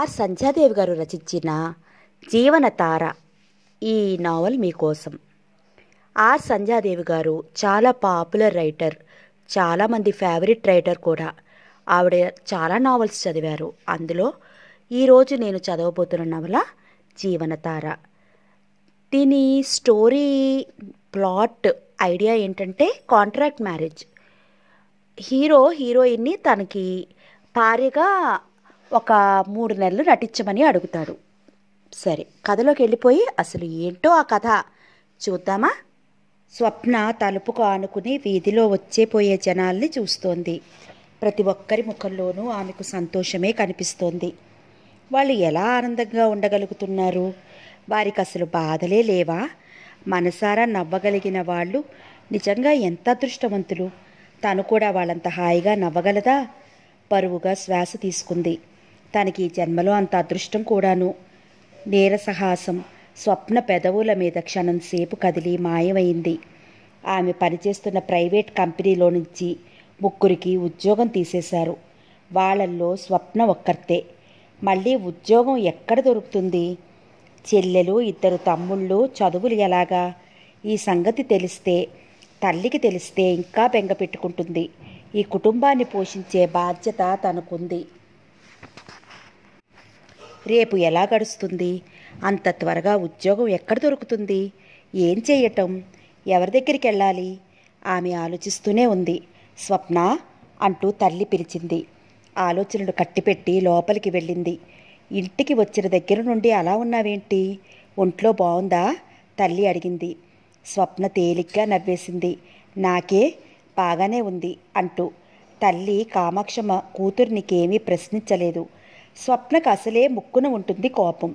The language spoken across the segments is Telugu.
ఆర్ సంధ్యాదేవి గారు రచించిన జీవనతార ఈ నావల్ మీకోసం ఆర్ సంధ్యాదేవి గారు చాలా పాపులర్ రైటర్ చాలామంది ఫేవరెట్ రైటర్ కూడా ఆవిడ చాలా నావల్స్ చదివారు అందులో ఈరోజు నేను చదవబోతున్న నవల జీవనతార దీని స్టోరీ ప్లాట్ ఐడియా ఏంటంటే కాంట్రాక్ట్ మ్యారేజ్ హీరో హీరోయిన్ని తనకి భార్యగా ఒక మూడు నెలలు నటించమని అడుగుతాడు సరే కథలోకి వెళ్ళిపోయి అసలు ఏంటో ఆ కథ చూద్దామా స్వప్న తలుపుకు ఆనుకుని వీధిలో వచ్చేపోయే జనాల్ని చూస్తోంది ప్రతి ఒక్కరి ముఖంలోనూ ఆమెకు సంతోషమే కనిపిస్తోంది వాళ్ళు ఎలా ఆనందంగా ఉండగలుగుతున్నారు వారికి అసలు బాధలే లేవా మనసారా నవ్వగలిగిన వాళ్ళు నిజంగా ఎంత అదృష్టవంతులు తను కూడా వాళ్ళంత హాయిగా నవ్వగలదా పరువుగా శ్వాస తీసుకుంది తనకి జన్మలో అంత అదృష్టం కూడాను నీరసహాసం స్వప్న పెదవుల మీద క్షణం సేపు కదిలి మాయమైంది ఆమె పనిచేస్తున్న ప్రైవేట్ కంపెనీలో నుంచి ముగ్గురికి ఉద్యోగం తీసేశారు వాళ్ళల్లో స్వప్న ఒక్కర్తే మళ్ళీ ఉద్యోగం ఎక్కడ దొరుకుతుంది చెల్లెలు ఇద్దరు తమ్ముళ్ళు చదువులు ఎలాగా ఈ సంగతి తెలిస్తే తల్లికి తెలిస్తే ఇంకా బెంగ పెట్టుకుంటుంది ఈ కుటుంబాన్ని పోషించే బాధ్యత తనకుంది రేపు ఎలా గడుస్తుంది అంత త్వరగా ఉద్యోగం ఎక్కడ దొరుకుతుంది ఏం చేయటం ఎవరి దగ్గరికి వెళ్ళాలి ఆమె ఆలోచిస్తూనే ఉంది స్వప్న అంటూ తల్లి పిలిచింది ఆలోచనలు కట్టిపెట్టి లోపలికి వెళ్ళింది ఇంటికి వచ్చిన దగ్గర నుండి అలా ఉన్నావేంటి ఒంట్లో బాగుందా తల్లి అడిగింది స్వప్న తేలిగ్గా నవ్వేసింది నాకే బాగానే ఉంది అంటూ తల్లి కామాక్షమ్మ కూతురు నీకేమీ ప్రశ్నించలేదు స్వప్నకు అసలే ముక్కున ఉంటుంది కోపం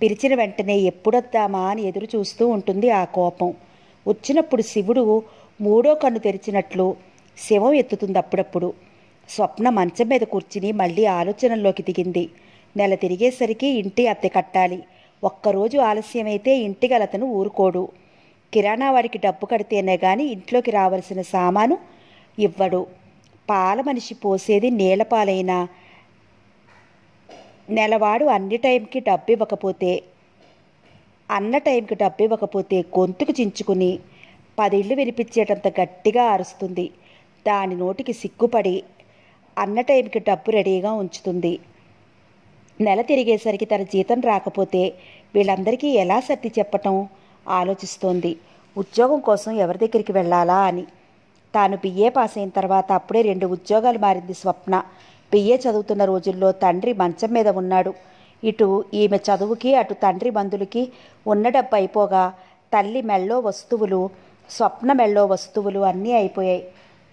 పిలిచిన వెంటనే ఎప్పుడొద్దామా అని ఎదురు చూస్తూ ఉంటుంది ఆ కోపం వచ్చినప్పుడు శివుడు మూడో కన్ను తెరిచినట్లు శవం ఎత్తుతుంది అప్పుడప్పుడు స్వప్న మంచం మీద కూర్చుని మళ్ళీ ఆలోచనల్లోకి దిగింది నెల తిరిగేసరికి ఇంటి అత్తె కట్టాలి ఒక్కరోజు ఆలస్యమైతే ఇంటి గలతను ఊరుకోడు కిరాణా వాడికి డబ్బు కడితేనే కానీ ఇంట్లోకి రావలసిన సామాను ఇవ్వడు పాల మనిషి పోసేది నీళ్ళపాలైనా నెలవాడు అన్ని టైంకి డబ్బు ఇవ్వకపోతే అన్న టైంకి డబ్బు ఇవ్వకపోతే గొంతుకు చించుకుని పదిళ్ళు వినిపించేటంత గట్టిగా అరుస్తుంది దాని నోటికి సిగ్గుపడి అన్న టైంకి డబ్బు రెడీగా ఉంచుతుంది నెల తిరిగేసరికి తన జీతం రాకపోతే వీళ్ళందరికీ ఎలా సర్ది చెప్పటం ఆలోచిస్తోంది ఉద్యోగం కోసం ఎవరి దగ్గరికి వెళ్ళాలా అని తాను బిఏ పాస్ అయిన తర్వాత అప్పుడే రెండు ఉద్యోగాలు మారింది స్వప్న బిఏ చదువుతున్న రోజుల్లో తండ్రి మంచం మీద ఉన్నాడు ఇటు ఈమె చదువుకి అటు తండ్రి బంధులకి ఉన్న డబ్బు అయిపోగా తల్లి మెళ్ళో వస్తువులు స్వప్న మెళ్ళో వస్తువులు అన్నీ అయిపోయాయి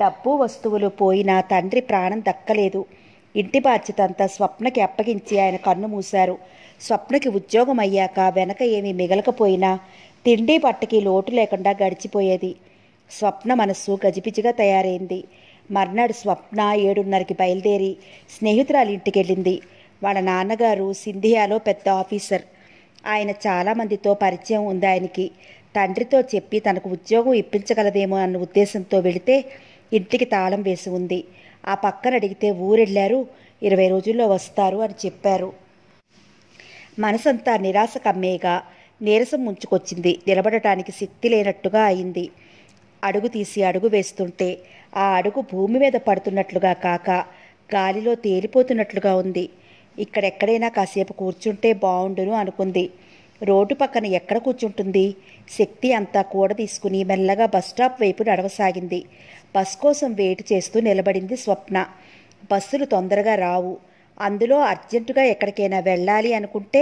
డబ్బు వస్తువులు పోయినా తండ్రి ప్రాణం దక్కలేదు ఇంటి బాధ్యత అంతా స్వప్నకి అప్పగించి ఆయన కన్ను మూశారు స్వప్నకి ఉద్యోగం అయ్యాక వెనక ఏమీ మిగలకపోయినా తిండి పట్టకి లోటు లేకుండా గడిచిపోయేది స్వప్న మనస్సు గజిబిజిగా తయారైంది మర్నాడు స్వప్న ఏడున్నరకి బయలుదేరి స్నేహితురాలి ఇంటికి వెళ్ళింది వాళ్ళ నాన్నగారు సింధియాలో పెద్ద ఆఫీసర్ ఆయన చాలామందితో పరిచయం ఉంది ఆయనకి తండ్రితో చెప్పి తనకు ఉద్యోగం ఇప్పించగలదేమో అన్న ఉద్దేశంతో వెళితే ఇంటికి తాళం వేసి ఉంది ఆ పక్కన అడిగితే ఊరెళ్ళారు ఇరవై రోజుల్లో వస్తారు అని చెప్పారు మనసంతా నిరాశ కమ్మేగా నీరసం ముంచుకొచ్చింది నిలబడటానికి శక్తి లేనట్టుగా అయింది అడుగు తీసి అడుగు వేస్తుంటే ఆ అడుగు భూమి మీద పడుతున్నట్లుగా కాక గాలిలో తేలిపోతున్నట్లుగా ఉంది ఇక్కడెక్కడైనా కాసేపు కూర్చుంటే బాగుండును అనుకుంది రోడ్డు పక్కన ఎక్కడ కూర్చుంటుంది శక్తి అంతా కూడ తీసుకుని మెల్లగా బస్టాప్ వైపు నడవసాగింది బస్ కోసం వెయిట్ చేస్తూ నిలబడింది స్వప్న బస్సులు తొందరగా రావు అందులో అర్జెంటుగా ఎక్కడికైనా వెళ్ళాలి అనుకుంటే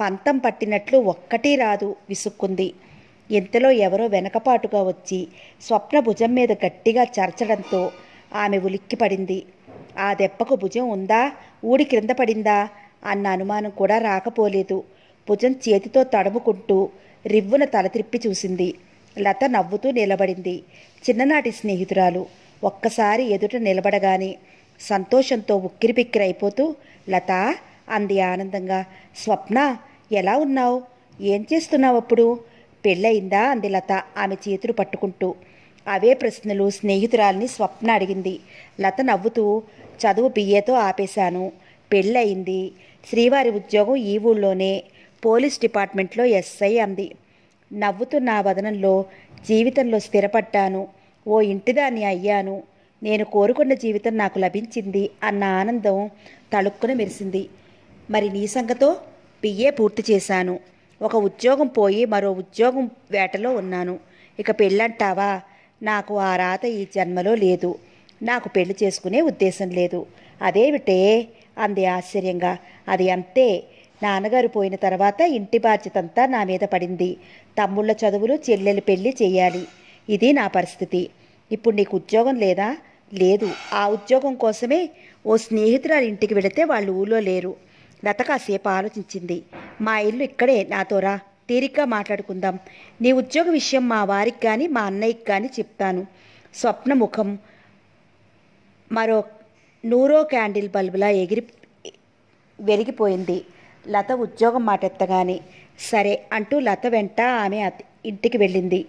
పంతం పట్టినట్లు ఒక్కటి రాదు విసుక్కుంది ఇంతలో ఎవరో వెనకపాటుగా వచ్చి స్వప్న భుజం మీద గట్టిగా చరచడంతో ఆమె ఉలిక్కిపడింది ఆ దెప్పకు భుజం ఉందా ఊడి క్రింద పడిందా అన్న అనుమానం కూడా రాకపోలేదు భుజం చేతితో తడుముకుంటూ రివ్వున తల త్రిప్పి చూసింది లత నవ్వుతూ నిలబడింది చిన్ననాటి స్నేహితురాలు ఒక్కసారి ఎదుట నిలబడగానే సంతోషంతో అయిపోతూ లత అంది ఆనందంగా స్వప్న ఎలా ఉన్నావు ఏం చేస్తున్నావు అప్పుడు పెళ్ళయిందా అంది లత ఆమె చేతులు పట్టుకుంటూ అవే ప్రశ్నలు స్నేహితురాల్ని స్వప్న అడిగింది లత నవ్వుతూ చదువు బిఏతో ఆపేశాను పెళ్ళయింది శ్రీవారి ఉద్యోగం ఈ ఊళ్ళోనే పోలీస్ డిపార్ట్మెంట్లో ఎస్ఐ అంది నవ్వుతూ నా వదనంలో జీవితంలో స్థిరపడ్డాను ఓ ఇంటిదాన్ని అయ్యాను నేను కోరుకున్న జీవితం నాకు లభించింది అన్న ఆనందం తళుక్కున మెరిసింది మరి నీ సంగతో బిఏ పూర్తి చేశాను ఒక ఉద్యోగం పోయి మరో ఉద్యోగం వేటలో ఉన్నాను ఇక పెళ్ళంటావా నాకు ఆ రాత ఈ జన్మలో లేదు నాకు పెళ్లి చేసుకునే ఉద్దేశం లేదు అదేమిటే అంది ఆశ్చర్యంగా అది అంతే నాన్నగారు పోయిన తర్వాత ఇంటి బాధ్యతంతా నా మీద పడింది తమ్ముళ్ళ చదువులు చెల్లెలు పెళ్లి చేయాలి ఇది నా పరిస్థితి ఇప్పుడు నీకు ఉద్యోగం లేదా లేదు ఆ ఉద్యోగం కోసమే ఓ స్నేహితురాలు ఇంటికి వెళితే వాళ్ళు ఊళ్ళో లేరు లత కాసేపు ఆలోచించింది మా ఇల్లు ఇక్కడే నాతోరా తీరిగ్గా మాట్లాడుకుందాం నీ ఉద్యోగ విషయం మా వారికి కానీ మా అన్నయ్యకి కానీ చెప్తాను స్వప్న ముఖం మరో నూరో క్యాండిల్ బల్బులా ఎగిరి వెలిగిపోయింది లత ఉద్యోగం మాటెత్తగానే సరే అంటూ లత వెంట ఆమె ఇంటికి వెళ్ళింది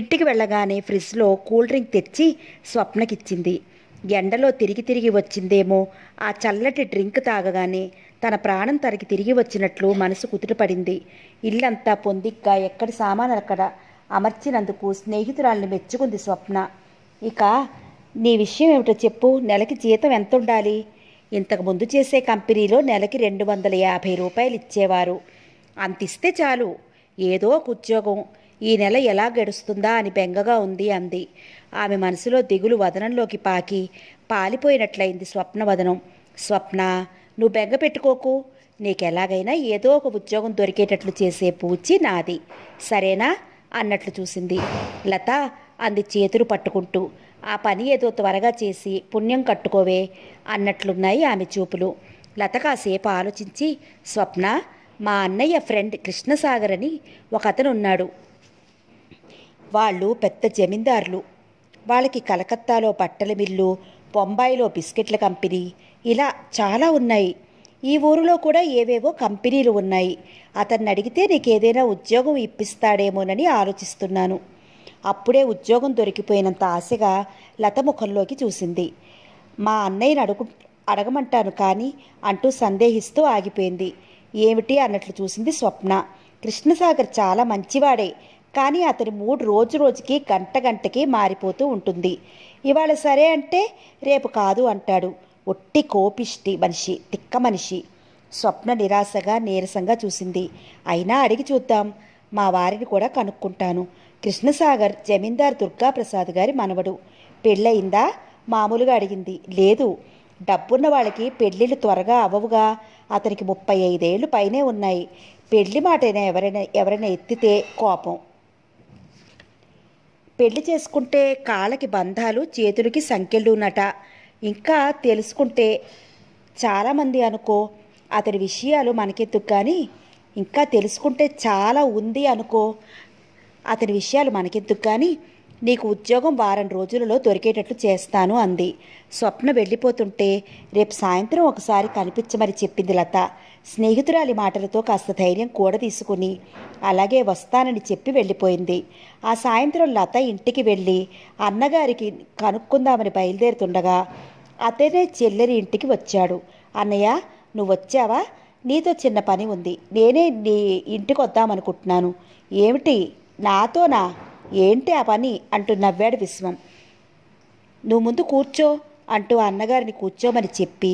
ఇంటికి వెళ్ళగానే ఫ్రిడ్జ్లో కూల్ డ్రింక్ తెచ్చి స్వప్నకిచ్చింది ఎండలో తిరిగి తిరిగి వచ్చిందేమో ఆ చల్లటి డ్రింక్ తాగగానే తన ప్రాణం తనకి తిరిగి వచ్చినట్లు మనసు కుదుటపడింది ఇల్లంతా పొందిగ్గా ఎక్కడి సామాన్ అక్కడ అమర్చినందుకు స్నేహితురాల్ని మెచ్చుకుంది స్వప్న ఇక నీ విషయం ఏమిటో చెప్పు నెలకి జీతం ఎంత ఉండాలి ఇంతకుముందు చేసే కంపెనీలో నెలకి రెండు వందల యాభై రూపాయలు ఇచ్చేవారు అంతిస్తే చాలు ఏదో ఒక ఉద్యోగం ఈ నెల ఎలా గడుస్తుందా అని బెంగగా ఉంది అంది ఆమె మనసులో దిగులు వదనంలోకి పాకి పాలిపోయినట్లయింది స్వప్న వదనం స్వప్న నువ్వు బెంగ పెట్టుకోకు నీకెలాగైనా ఏదో ఒక ఉద్యోగం దొరికేటట్లు చేసే పూచి నాది సరేనా అన్నట్లు చూసింది లత అంది చేతులు పట్టుకుంటూ ఆ పని ఏదో త్వరగా చేసి పుణ్యం కట్టుకోవే అన్నట్లున్నాయి ఆమె చూపులు లత కాసేపు ఆలోచించి స్వప్న మా అన్నయ్య ఫ్రెండ్ కృష్ణసాగర్ అని ఒక అతను ఉన్నాడు వాళ్ళు పెద్ద జమీందారులు వాళ్ళకి కలకత్తాలో బట్టల మిల్లు బొంబాయిలో బిస్కెట్ల కంపెనీ ఇలా చాలా ఉన్నాయి ఈ ఊరిలో కూడా ఏవేవో కంపెనీలు ఉన్నాయి అతన్ని అడిగితే నీకు ఏదైనా ఉద్యోగం ఇప్పిస్తాడేమోనని ఆలోచిస్తున్నాను అప్పుడే ఉద్యోగం దొరికిపోయినంత ఆశగా లత ముఖంలోకి చూసింది మా అన్నయ్యని అడుగు అడగమంటాను కానీ అంటూ సందేహిస్తూ ఆగిపోయింది ఏమిటి అన్నట్లు చూసింది స్వప్న కృష్ణసాగర్ చాలా మంచివాడే కానీ అతని మూడు రోజు రోజుకి గంట గంటకి మారిపోతూ ఉంటుంది ఇవాళ సరే అంటే రేపు కాదు అంటాడు ఒట్టి కోపిష్టి మనిషి తిక్క మనిషి స్వప్న నిరాశగా నీరసంగా చూసింది అయినా అడిగి చూద్దాం మా వారిని కూడా కనుక్కుంటాను కృష్ణసాగర్ జమీందార్ దుర్గాప్రసాద్ గారి మనవడు పెళ్ళయిందా మామూలుగా అడిగింది లేదు డబ్బున్న వాళ్ళకి పెళ్ళిళ్ళు త్వరగా అవ్వవుగా అతనికి ముప్పై ఐదేళ్లు పైనే ఉన్నాయి పెళ్లి మాటైనా ఎవరైనా ఎవరైనా ఎత్తితే కోపం పెళ్లి చేసుకుంటే కాళ్ళకి బంధాలు చేతులకి ఉన్నట ఇంకా తెలుసుకుంటే చాలామంది అనుకో అతడి విషయాలు మనకెత్తుకు కానీ ఇంకా తెలుసుకుంటే చాలా ఉంది అనుకో అతని విషయాలు మనకెందుకు కానీ నీకు ఉద్యోగం వారం రోజులలో దొరికేటట్లు చేస్తాను అంది స్వప్న వెళ్ళిపోతుంటే రేపు సాయంత్రం ఒకసారి కనిపించమని చెప్పింది లత స్నేహితురాలి మాటలతో కాస్త ధైర్యం కూడా తీసుకుని అలాగే వస్తానని చెప్పి వెళ్ళిపోయింది ఆ సాయంత్రం లత ఇంటికి వెళ్ళి అన్నగారికి కనుక్కుందామని బయలుదేరుతుండగా అతనే చెల్లెరి ఇంటికి వచ్చాడు అన్నయ్య నువ్వు వచ్చావా నీతో చిన్న పని ఉంది నేనే నీ ఇంటికి వద్దామనుకుంటున్నాను ఏమిటి నాతోనా ఏంటి ఆ పని అంటూ నవ్వాడు విశ్వం నువ్వు ముందు కూర్చో అంటూ అన్నగారిని కూర్చోమని చెప్పి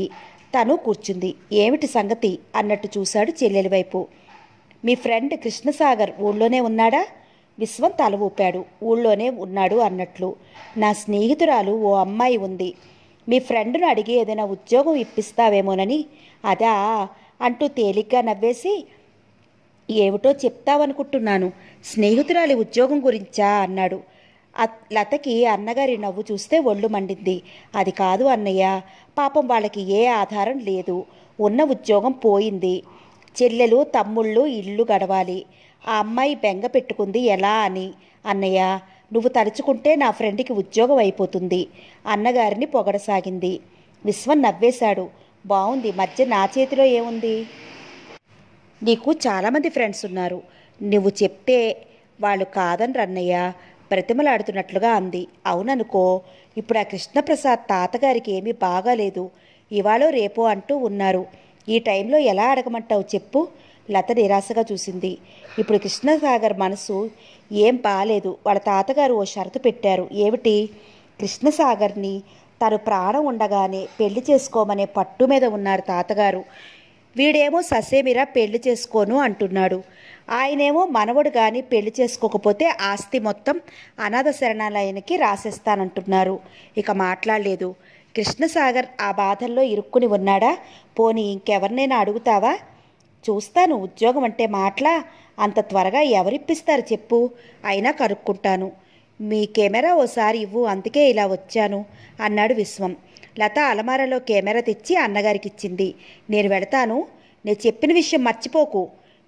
తను కూర్చుంది ఏమిటి సంగతి అన్నట్టు చూశాడు చెల్లెలి వైపు మీ ఫ్రెండ్ కృష్ణసాగర్ ఊళ్ళోనే ఉన్నాడా విశ్వం తల ఊపాడు ఊళ్ళోనే ఉన్నాడు అన్నట్లు నా స్నేహితురాలు ఓ అమ్మాయి ఉంది మీ ఫ్రెండ్ను అడిగి ఏదైనా ఉద్యోగం ఇప్పిస్తావేమోనని అదా అంటూ తేలిగ్గా నవ్వేసి ఏమిటో చెప్తావనుకుంటున్నాను స్నేహితురాలి ఉద్యోగం గురించా అన్నాడు లతకి అన్నగారి నవ్వు చూస్తే ఒళ్ళు మండింది అది కాదు అన్నయ్య పాపం వాళ్ళకి ఏ ఆధారం లేదు ఉన్న ఉద్యోగం పోయింది చెల్లెలు తమ్ముళ్ళు ఇల్లు గడవాలి ఆ అమ్మాయి బెంగ పెట్టుకుంది ఎలా అని అన్నయ్య నువ్వు తలుచుకుంటే నా ఫ్రెండ్కి ఉద్యోగం అయిపోతుంది అన్నగారిని పొగడసాగింది విశ్వం నవ్వేశాడు బాగుంది మధ్య నా చేతిలో ఏముంది నీకు చాలామంది ఫ్రెండ్స్ ఉన్నారు నువ్వు చెప్తే వాళ్ళు కాదని రన్నయ్య ప్రతిమలాడుతున్నట్లుగా అంది అవుననుకో ఇప్పుడు ఆ కృష్ణప్రసాద్ తాతగారికి ఏమీ బాగాలేదు ఇవాళో రేపో అంటూ ఉన్నారు ఈ టైంలో ఎలా అడగమంటావు చెప్పు లత నిరాశగా చూసింది ఇప్పుడు కృష్ణసాగర్ మనసు ఏం బాలేదు వాళ్ళ తాతగారు ఓ షరతు పెట్టారు ఏమిటి కృష్ణసాగర్ని తను ప్రాణం ఉండగానే పెళ్లి చేసుకోమనే పట్టు మీద ఉన్నారు తాతగారు వీడేమో ససేమిరా పెళ్లి చేసుకోను అంటున్నాడు ఆయనేమో మనవడు కానీ పెళ్లి చేసుకోకపోతే ఆస్తి మొత్తం అనాథ శరణాలయానికి రాసేస్తానంటున్నారు ఇక మాట్లాడలేదు కృష్ణసాగర్ ఆ బాధల్లో ఇరుక్కుని ఉన్నాడా పోనీ ఇంకెవరినైనా అడుగుతావా చూస్తాను ఉద్యోగం అంటే మాట్లా అంత త్వరగా ఎవరిప్పిస్తారు చెప్పు అయినా కనుక్కుంటాను మీ కెమెరా ఓసారి ఇవ్వు అందుకే ఇలా వచ్చాను అన్నాడు విశ్వం లత అలమారలో కెమెరా తెచ్చి అన్నగారికి ఇచ్చింది నేను వెళతాను నేను చెప్పిన విషయం మర్చిపోకు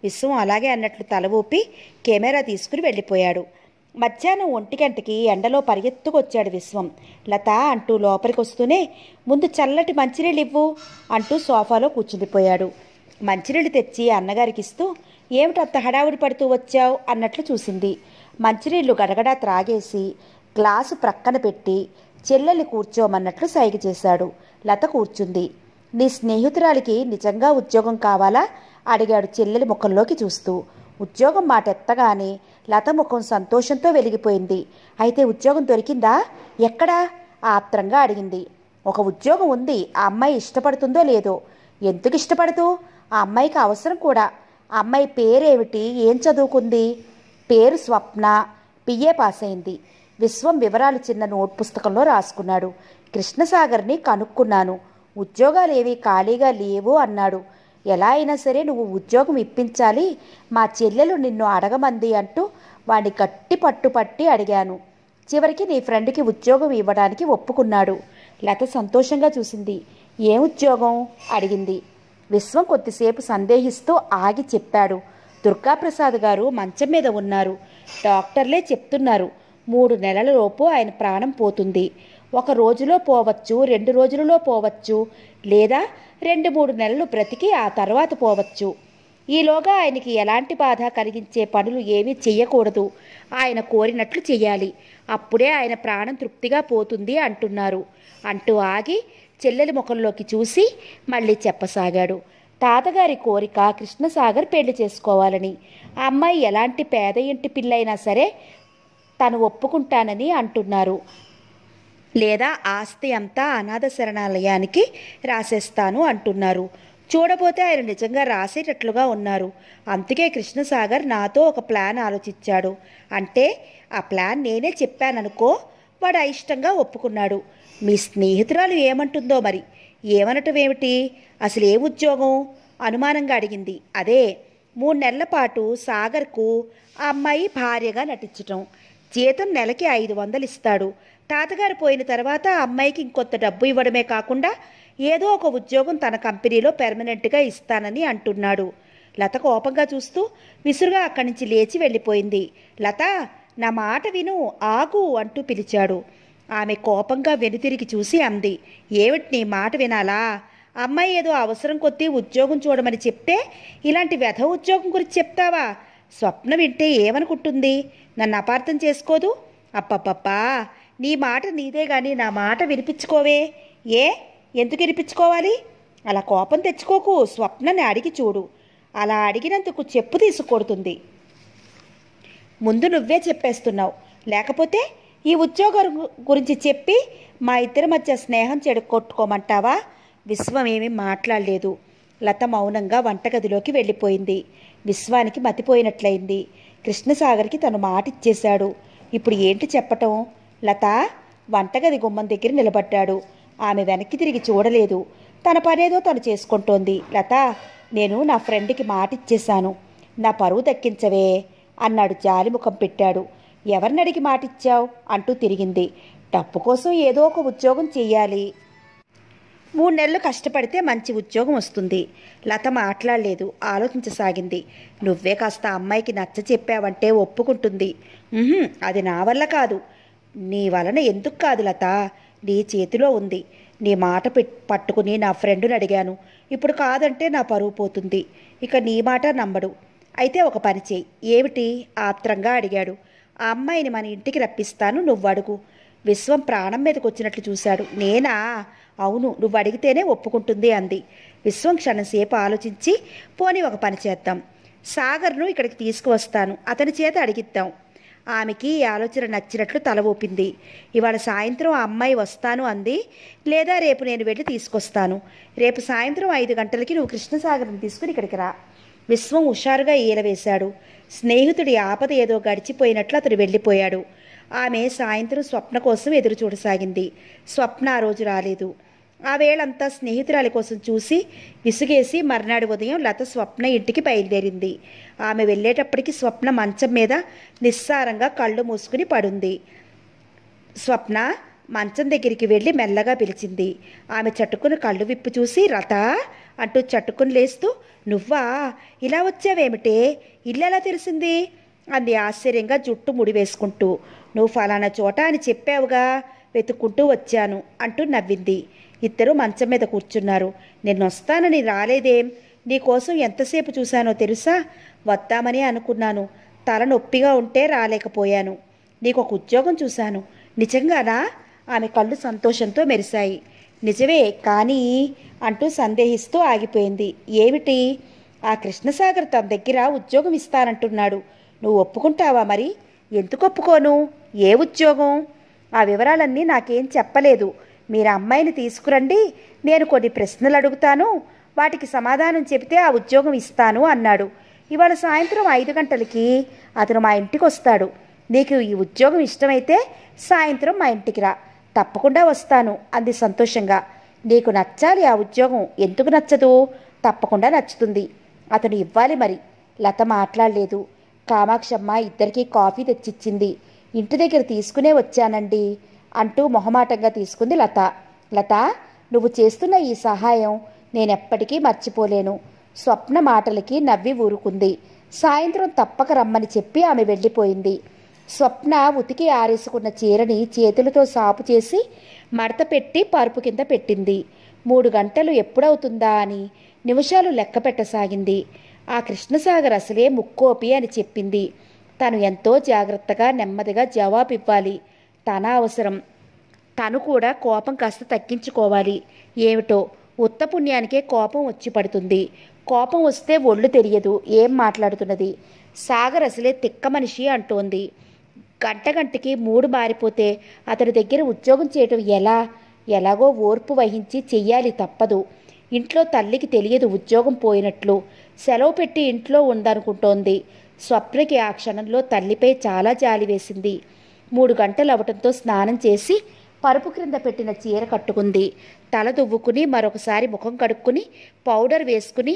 విశ్వం అలాగే అన్నట్లు తల ఊపి కెమెరా తీసుకుని వెళ్ళిపోయాడు మధ్యాహ్నం ఒంటిగంటకి ఎండలో పరిగెత్తుకొచ్చాడు విశ్వం లత అంటూ లోపలికి వస్తూనే ముందు చల్లటి మంచినీళ్ళు ఇవ్వు అంటూ సోఫాలో కూర్చుండిపోయాడు మంచినీళ్ళు తెచ్చి అన్నగారికి ఇస్తూ ఏమిటంత హడావుడి పడుతూ వచ్చావు అన్నట్లు చూసింది మంచినీళ్లు గడగడా త్రాగేసి గ్లాసు ప్రక్కన పెట్టి చెల్లెల్ని కూర్చోమన్నట్లు సైగ చేశాడు లత కూర్చుంది నీ స్నేహితురాలికి నిజంగా ఉద్యోగం కావాలా అడిగాడు చెల్లెలి ముఖంలోకి చూస్తూ ఉద్యోగం మాట ఎత్తగానే లత ముఖం సంతోషంతో వెలిగిపోయింది అయితే ఉద్యోగం దొరికిందా ఎక్కడా ఆత్రంగా అడిగింది ఒక ఉద్యోగం ఉంది ఆ అమ్మాయి ఇష్టపడుతుందో లేదో ఎందుకు ఇష్టపడదు ఆ అమ్మాయికి అవసరం కూడా అమ్మాయి పేరేమిటి ఏం చదువుకుంది పేరు స్వప్న పిఏ పాస్ అయింది విశ్వం వివరాలు చిన్న నోట్ పుస్తకంలో రాసుకున్నాడు కృష్ణసాగర్ని కనుక్కున్నాను ఉద్యోగాలు ఏవి ఖాళీగా లేవు అన్నాడు ఎలా అయినా సరే నువ్వు ఉద్యోగం ఇప్పించాలి మా చెల్లెలు నిన్ను అడగమంది అంటూ వాడిని గట్టి పట్టుపట్టి అడిగాను చివరికి నీ ఫ్రెండ్కి ఉద్యోగం ఇవ్వడానికి ఒప్పుకున్నాడు లత సంతోషంగా చూసింది ఏ ఉద్యోగం అడిగింది విశ్వం కొద్దిసేపు సందేహిస్తూ ఆగి చెప్పాడు దుర్గాప్రసాద్ గారు మంచం మీద ఉన్నారు డాక్టర్లే చెప్తున్నారు మూడు నెలలలోపు ఆయన ప్రాణం పోతుంది ఒక రోజులో పోవచ్చు రెండు రోజులలో పోవచ్చు లేదా రెండు మూడు నెలలు బ్రతికి ఆ తర్వాత పోవచ్చు ఈలోగా ఆయనకి ఎలాంటి బాధ కలిగించే పనులు ఏమీ చేయకూడదు ఆయన కోరినట్లు చేయాలి అప్పుడే ఆయన ప్రాణం తృప్తిగా పోతుంది అంటున్నారు అంటూ ఆగి చెల్లెలి ముఖంలోకి చూసి మళ్ళీ చెప్పసాగాడు తాతగారి కోరిక కృష్ణసాగర్ పెళ్లి చేసుకోవాలని ఆ అమ్మాయి ఎలాంటి పేద ఇంటి పిల్లైనా సరే తను ఒప్పుకుంటానని అంటున్నారు లేదా ఆస్తి అంతా అనాథ శరణాలయానికి రాసేస్తాను అంటున్నారు చూడబోతే ఆయన నిజంగా రాసేటట్లుగా ఉన్నారు అందుకే కృష్ణసాగర్ నాతో ఒక ప్లాన్ ఆలోచించాడు అంటే ఆ ప్లాన్ నేనే చెప్పాననుకో వాడు అయిష్టంగా ఒప్పుకున్నాడు మీ స్నేహితురాలు ఏమంటుందో మరి ఏమనటం ఏమిటి అసలు ఏ ఉద్యోగం అనుమానంగా అడిగింది అదే మూడు నెలల పాటు సాగర్కు ఆ అమ్మాయి భార్యగా నటించటం జీతం నెలకి ఐదు వందలు ఇస్తాడు తాతగారు పోయిన తర్వాత అమ్మాయికి ఇంకొంత డబ్బు ఇవ్వడమే కాకుండా ఏదో ఒక ఉద్యోగం తన కంపెనీలో పెర్మనెంట్గా ఇస్తానని అంటున్నాడు లత కోపంగా చూస్తూ విసురుగా అక్కడి నుంచి లేచి వెళ్ళిపోయింది లత నా మాట విను ఆగు అంటూ పిలిచాడు ఆమె కోపంగా వెనుతిరిగి చూసి అంది ఏమిటి నీ మాట వినాలా అమ్మాయి ఏదో అవసరం కొద్దీ ఉద్యోగం చూడమని చెప్తే ఇలాంటి వ్యధ ఉద్యోగం గురించి చెప్తావా స్వప్న వింటే ఏమనుకుంటుంది నన్ను అపార్థం చేసుకోదు అప్పప్పప్పా నీ మాట నీదే కానీ నా మాట వినిపించుకోవే ఏ ఎందుకు వినిపించుకోవాలి అలా కోపం తెచ్చుకోకు స్వప్నని అడిగి చూడు అలా అడిగినందుకు చెప్పు తీసుకొడుతుంది ముందు నువ్వే చెప్పేస్తున్నావు లేకపోతే ఈ ఉద్యోగం గురించి చెప్పి మా ఇద్దరి మధ్య స్నేహం కొట్టుకోమంటావా విశ్వం ఏమీ మాట్లాడలేదు లత మౌనంగా వంటగదిలోకి వెళ్ళిపోయింది విశ్వానికి మతిపోయినట్లయింది కృష్ణసాగర్కి తను మాట ఇచ్చేశాడు ఇప్పుడు ఏంటి చెప్పటం లత వంటగది గుమ్మం దగ్గర నిలబడ్డాడు ఆమె వెనక్కి తిరిగి చూడలేదు తన పనేదో తను చేసుకుంటోంది లత నేను నా ఫ్రెండ్కి మాట ఇచ్చేశాను నా పరువు దక్కించవే అన్నాడు జాలిముఖం పెట్టాడు ఎవరినడిగి మాటిచ్చావు అంటూ తిరిగింది డబ్బు కోసం ఏదో ఒక ఉద్యోగం చెయ్యాలి మూడు నెలలు కష్టపడితే మంచి ఉద్యోగం వస్తుంది లత మాట్లాడలేదు ఆలోచించసాగింది నువ్వే కాస్త అమ్మాయికి నచ్చ చెప్పావంటే ఒప్పుకుంటుంది అది నా వల్ల కాదు నీ వలన ఎందుకు కాదు లత నీ చేతిలో ఉంది నీ మాట పట్టుకుని నా ఫ్రెండుని అడిగాను ఇప్పుడు కాదంటే నా పరువు పోతుంది ఇక నీ మాట నమ్మడు అయితే ఒక పని చేయి ఏమిటి ఆత్రంగా అడిగాడు ఆ అమ్మాయిని మన ఇంటికి రప్పిస్తాను నువ్వు అడుగు విశ్వం ప్రాణం మీదకి వచ్చినట్లు చూశాడు నేనా అవును నువ్వు అడిగితేనే ఒప్పుకుంటుంది అంది విశ్వం క్షణంసేపు ఆలోచించి పోని ఒక పని చేద్దాం సాగర్ను ఇక్కడికి తీసుకువస్తాను అతని చేత అడిగిద్దాం ఆమెకి ఈ ఆలోచన నచ్చినట్లు తల ఊపింది ఇవాళ సాయంత్రం ఆ అమ్మాయి వస్తాను అంది లేదా రేపు నేను వెళ్ళి తీసుకొస్తాను రేపు సాయంత్రం ఐదు గంటలకి నువ్వు కృష్ణసాగర్ని తీసుకుని ఇక్కడికి రా విశ్వం హుషారుగా వేశాడు స్నేహితుడి ఆపద ఏదో గడిచిపోయినట్లు అతడు వెళ్ళిపోయాడు ఆమె సాయంత్రం స్వప్న కోసం ఎదురు చూడసాగింది స్వప్న ఆ రోజు రాలేదు ఆ వేళంతా స్నేహితురాలి కోసం చూసి విసుగేసి మర్నాడు ఉదయం లత స్వప్న ఇంటికి బయలుదేరింది ఆమె వెళ్ళేటప్పటికి స్వప్న మంచం మీద నిస్సారంగా కళ్ళు మూసుకుని పడుంది స్వప్న మంచం దగ్గరికి వెళ్ళి మెల్లగా పిలిచింది ఆమె చట్టుకుని కళ్ళు విప్పు చూసి రథ అంటూ చట్టుకుని లేస్తూ నువ్వా ఇలా వచ్చావేమిటే ఇల్లెలా తెలిసింది అంది ఆశ్చర్యంగా జుట్టు ముడివేసుకుంటూ నువ్వు ఫలానా చోట అని చెప్పావుగా వెతుక్కుంటూ వచ్చాను అంటూ నవ్వింది ఇద్దరు మంచం మీద కూర్చున్నారు నేను వస్తానని రాలేదేం నీకోసం ఎంతసేపు చూశానో తెలుసా వద్దామని అనుకున్నాను తల నొప్పిగా ఉంటే రాలేకపోయాను నీకు ఒక ఉద్యోగం చూశాను నిజంగానా ఆమె కళ్ళు సంతోషంతో మెరిశాయి నిజమే కానీ అంటూ సందేహిస్తూ ఆగిపోయింది ఏమిటి ఆ కృష్ణసాగర్ తన దగ్గర ఉద్యోగం ఇస్తానంటున్నాడు నువ్వు ఒప్పుకుంటావా మరి ఎందుకు ఒప్పుకోను ఏ ఉద్యోగం ఆ వివరాలన్నీ నాకేం చెప్పలేదు మీరు అమ్మాయిని తీసుకురండి నేను కొన్ని ప్రశ్నలు అడుగుతాను వాటికి సమాధానం చెబితే ఆ ఉద్యోగం ఇస్తాను అన్నాడు ఇవాళ సాయంత్రం ఐదు గంటలకి అతను మా ఇంటికి వస్తాడు నీకు ఈ ఉద్యోగం ఇష్టమైతే సాయంత్రం మా ఇంటికి రా తప్పకుండా వస్తాను అంది సంతోషంగా నీకు నచ్చాలి ఆ ఉద్యోగం ఎందుకు నచ్చదు తప్పకుండా నచ్చుతుంది అతను ఇవ్వాలి మరి లత మాట్లాడలేదు కామాక్షమ్మ ఇద్దరికీ కాఫీ తెచ్చిచ్చింది ఇంటి దగ్గర తీసుకునే వచ్చానండి అంటూ మొహమాటంగా తీసుకుంది లత లత నువ్వు చేస్తున్న ఈ సహాయం నేనెప్పటికీ మర్చిపోలేను స్వప్న మాటలకి నవ్వి ఊరుకుంది సాయంత్రం తప్పక రమ్మని చెప్పి ఆమె వెళ్ళిపోయింది స్వప్న ఉతికి ఆరేసుకున్న చీరని చేతులతో సాపు చేసి మడత పెట్టి పరుపు కింద పెట్టింది మూడు గంటలు ఎప్పుడవుతుందా అని నిమిషాలు లెక్క పెట్టసాగింది ఆ కృష్ణసాగర్ అసలే ముక్కోపి అని చెప్పింది తను ఎంతో జాగ్రత్తగా నెమ్మదిగా జవాబు ఇవ్వాలి తన అవసరం తను కూడా కోపం కాస్త తగ్గించుకోవాలి ఏమిటో ఉత్తపుణ్యానికే కోపం వచ్చి పడుతుంది కోపం వస్తే ఒళ్ళు తెలియదు ఏం మాట్లాడుతున్నది సాగర్ అసలే తిక్క మనిషి అంటోంది గంట గంటకి మూడు మారిపోతే అతని దగ్గర ఉద్యోగం చేయటం ఎలా ఎలాగో ఓర్పు వహించి చెయ్యాలి తప్పదు ఇంట్లో తల్లికి తెలియదు ఉద్యోగం పోయినట్లు సెలవు పెట్టి ఇంట్లో ఉందనుకుంటోంది స్వప్నకి ఆ క్షణంలో తల్లిపై చాలా జాలి వేసింది మూడు గంటలు అవ్వటంతో స్నానం చేసి పరుపు క్రింద పెట్టిన చీర కట్టుకుంది తల దువ్వుకుని మరొకసారి ముఖం కడుక్కుని పౌడర్ వేసుకుని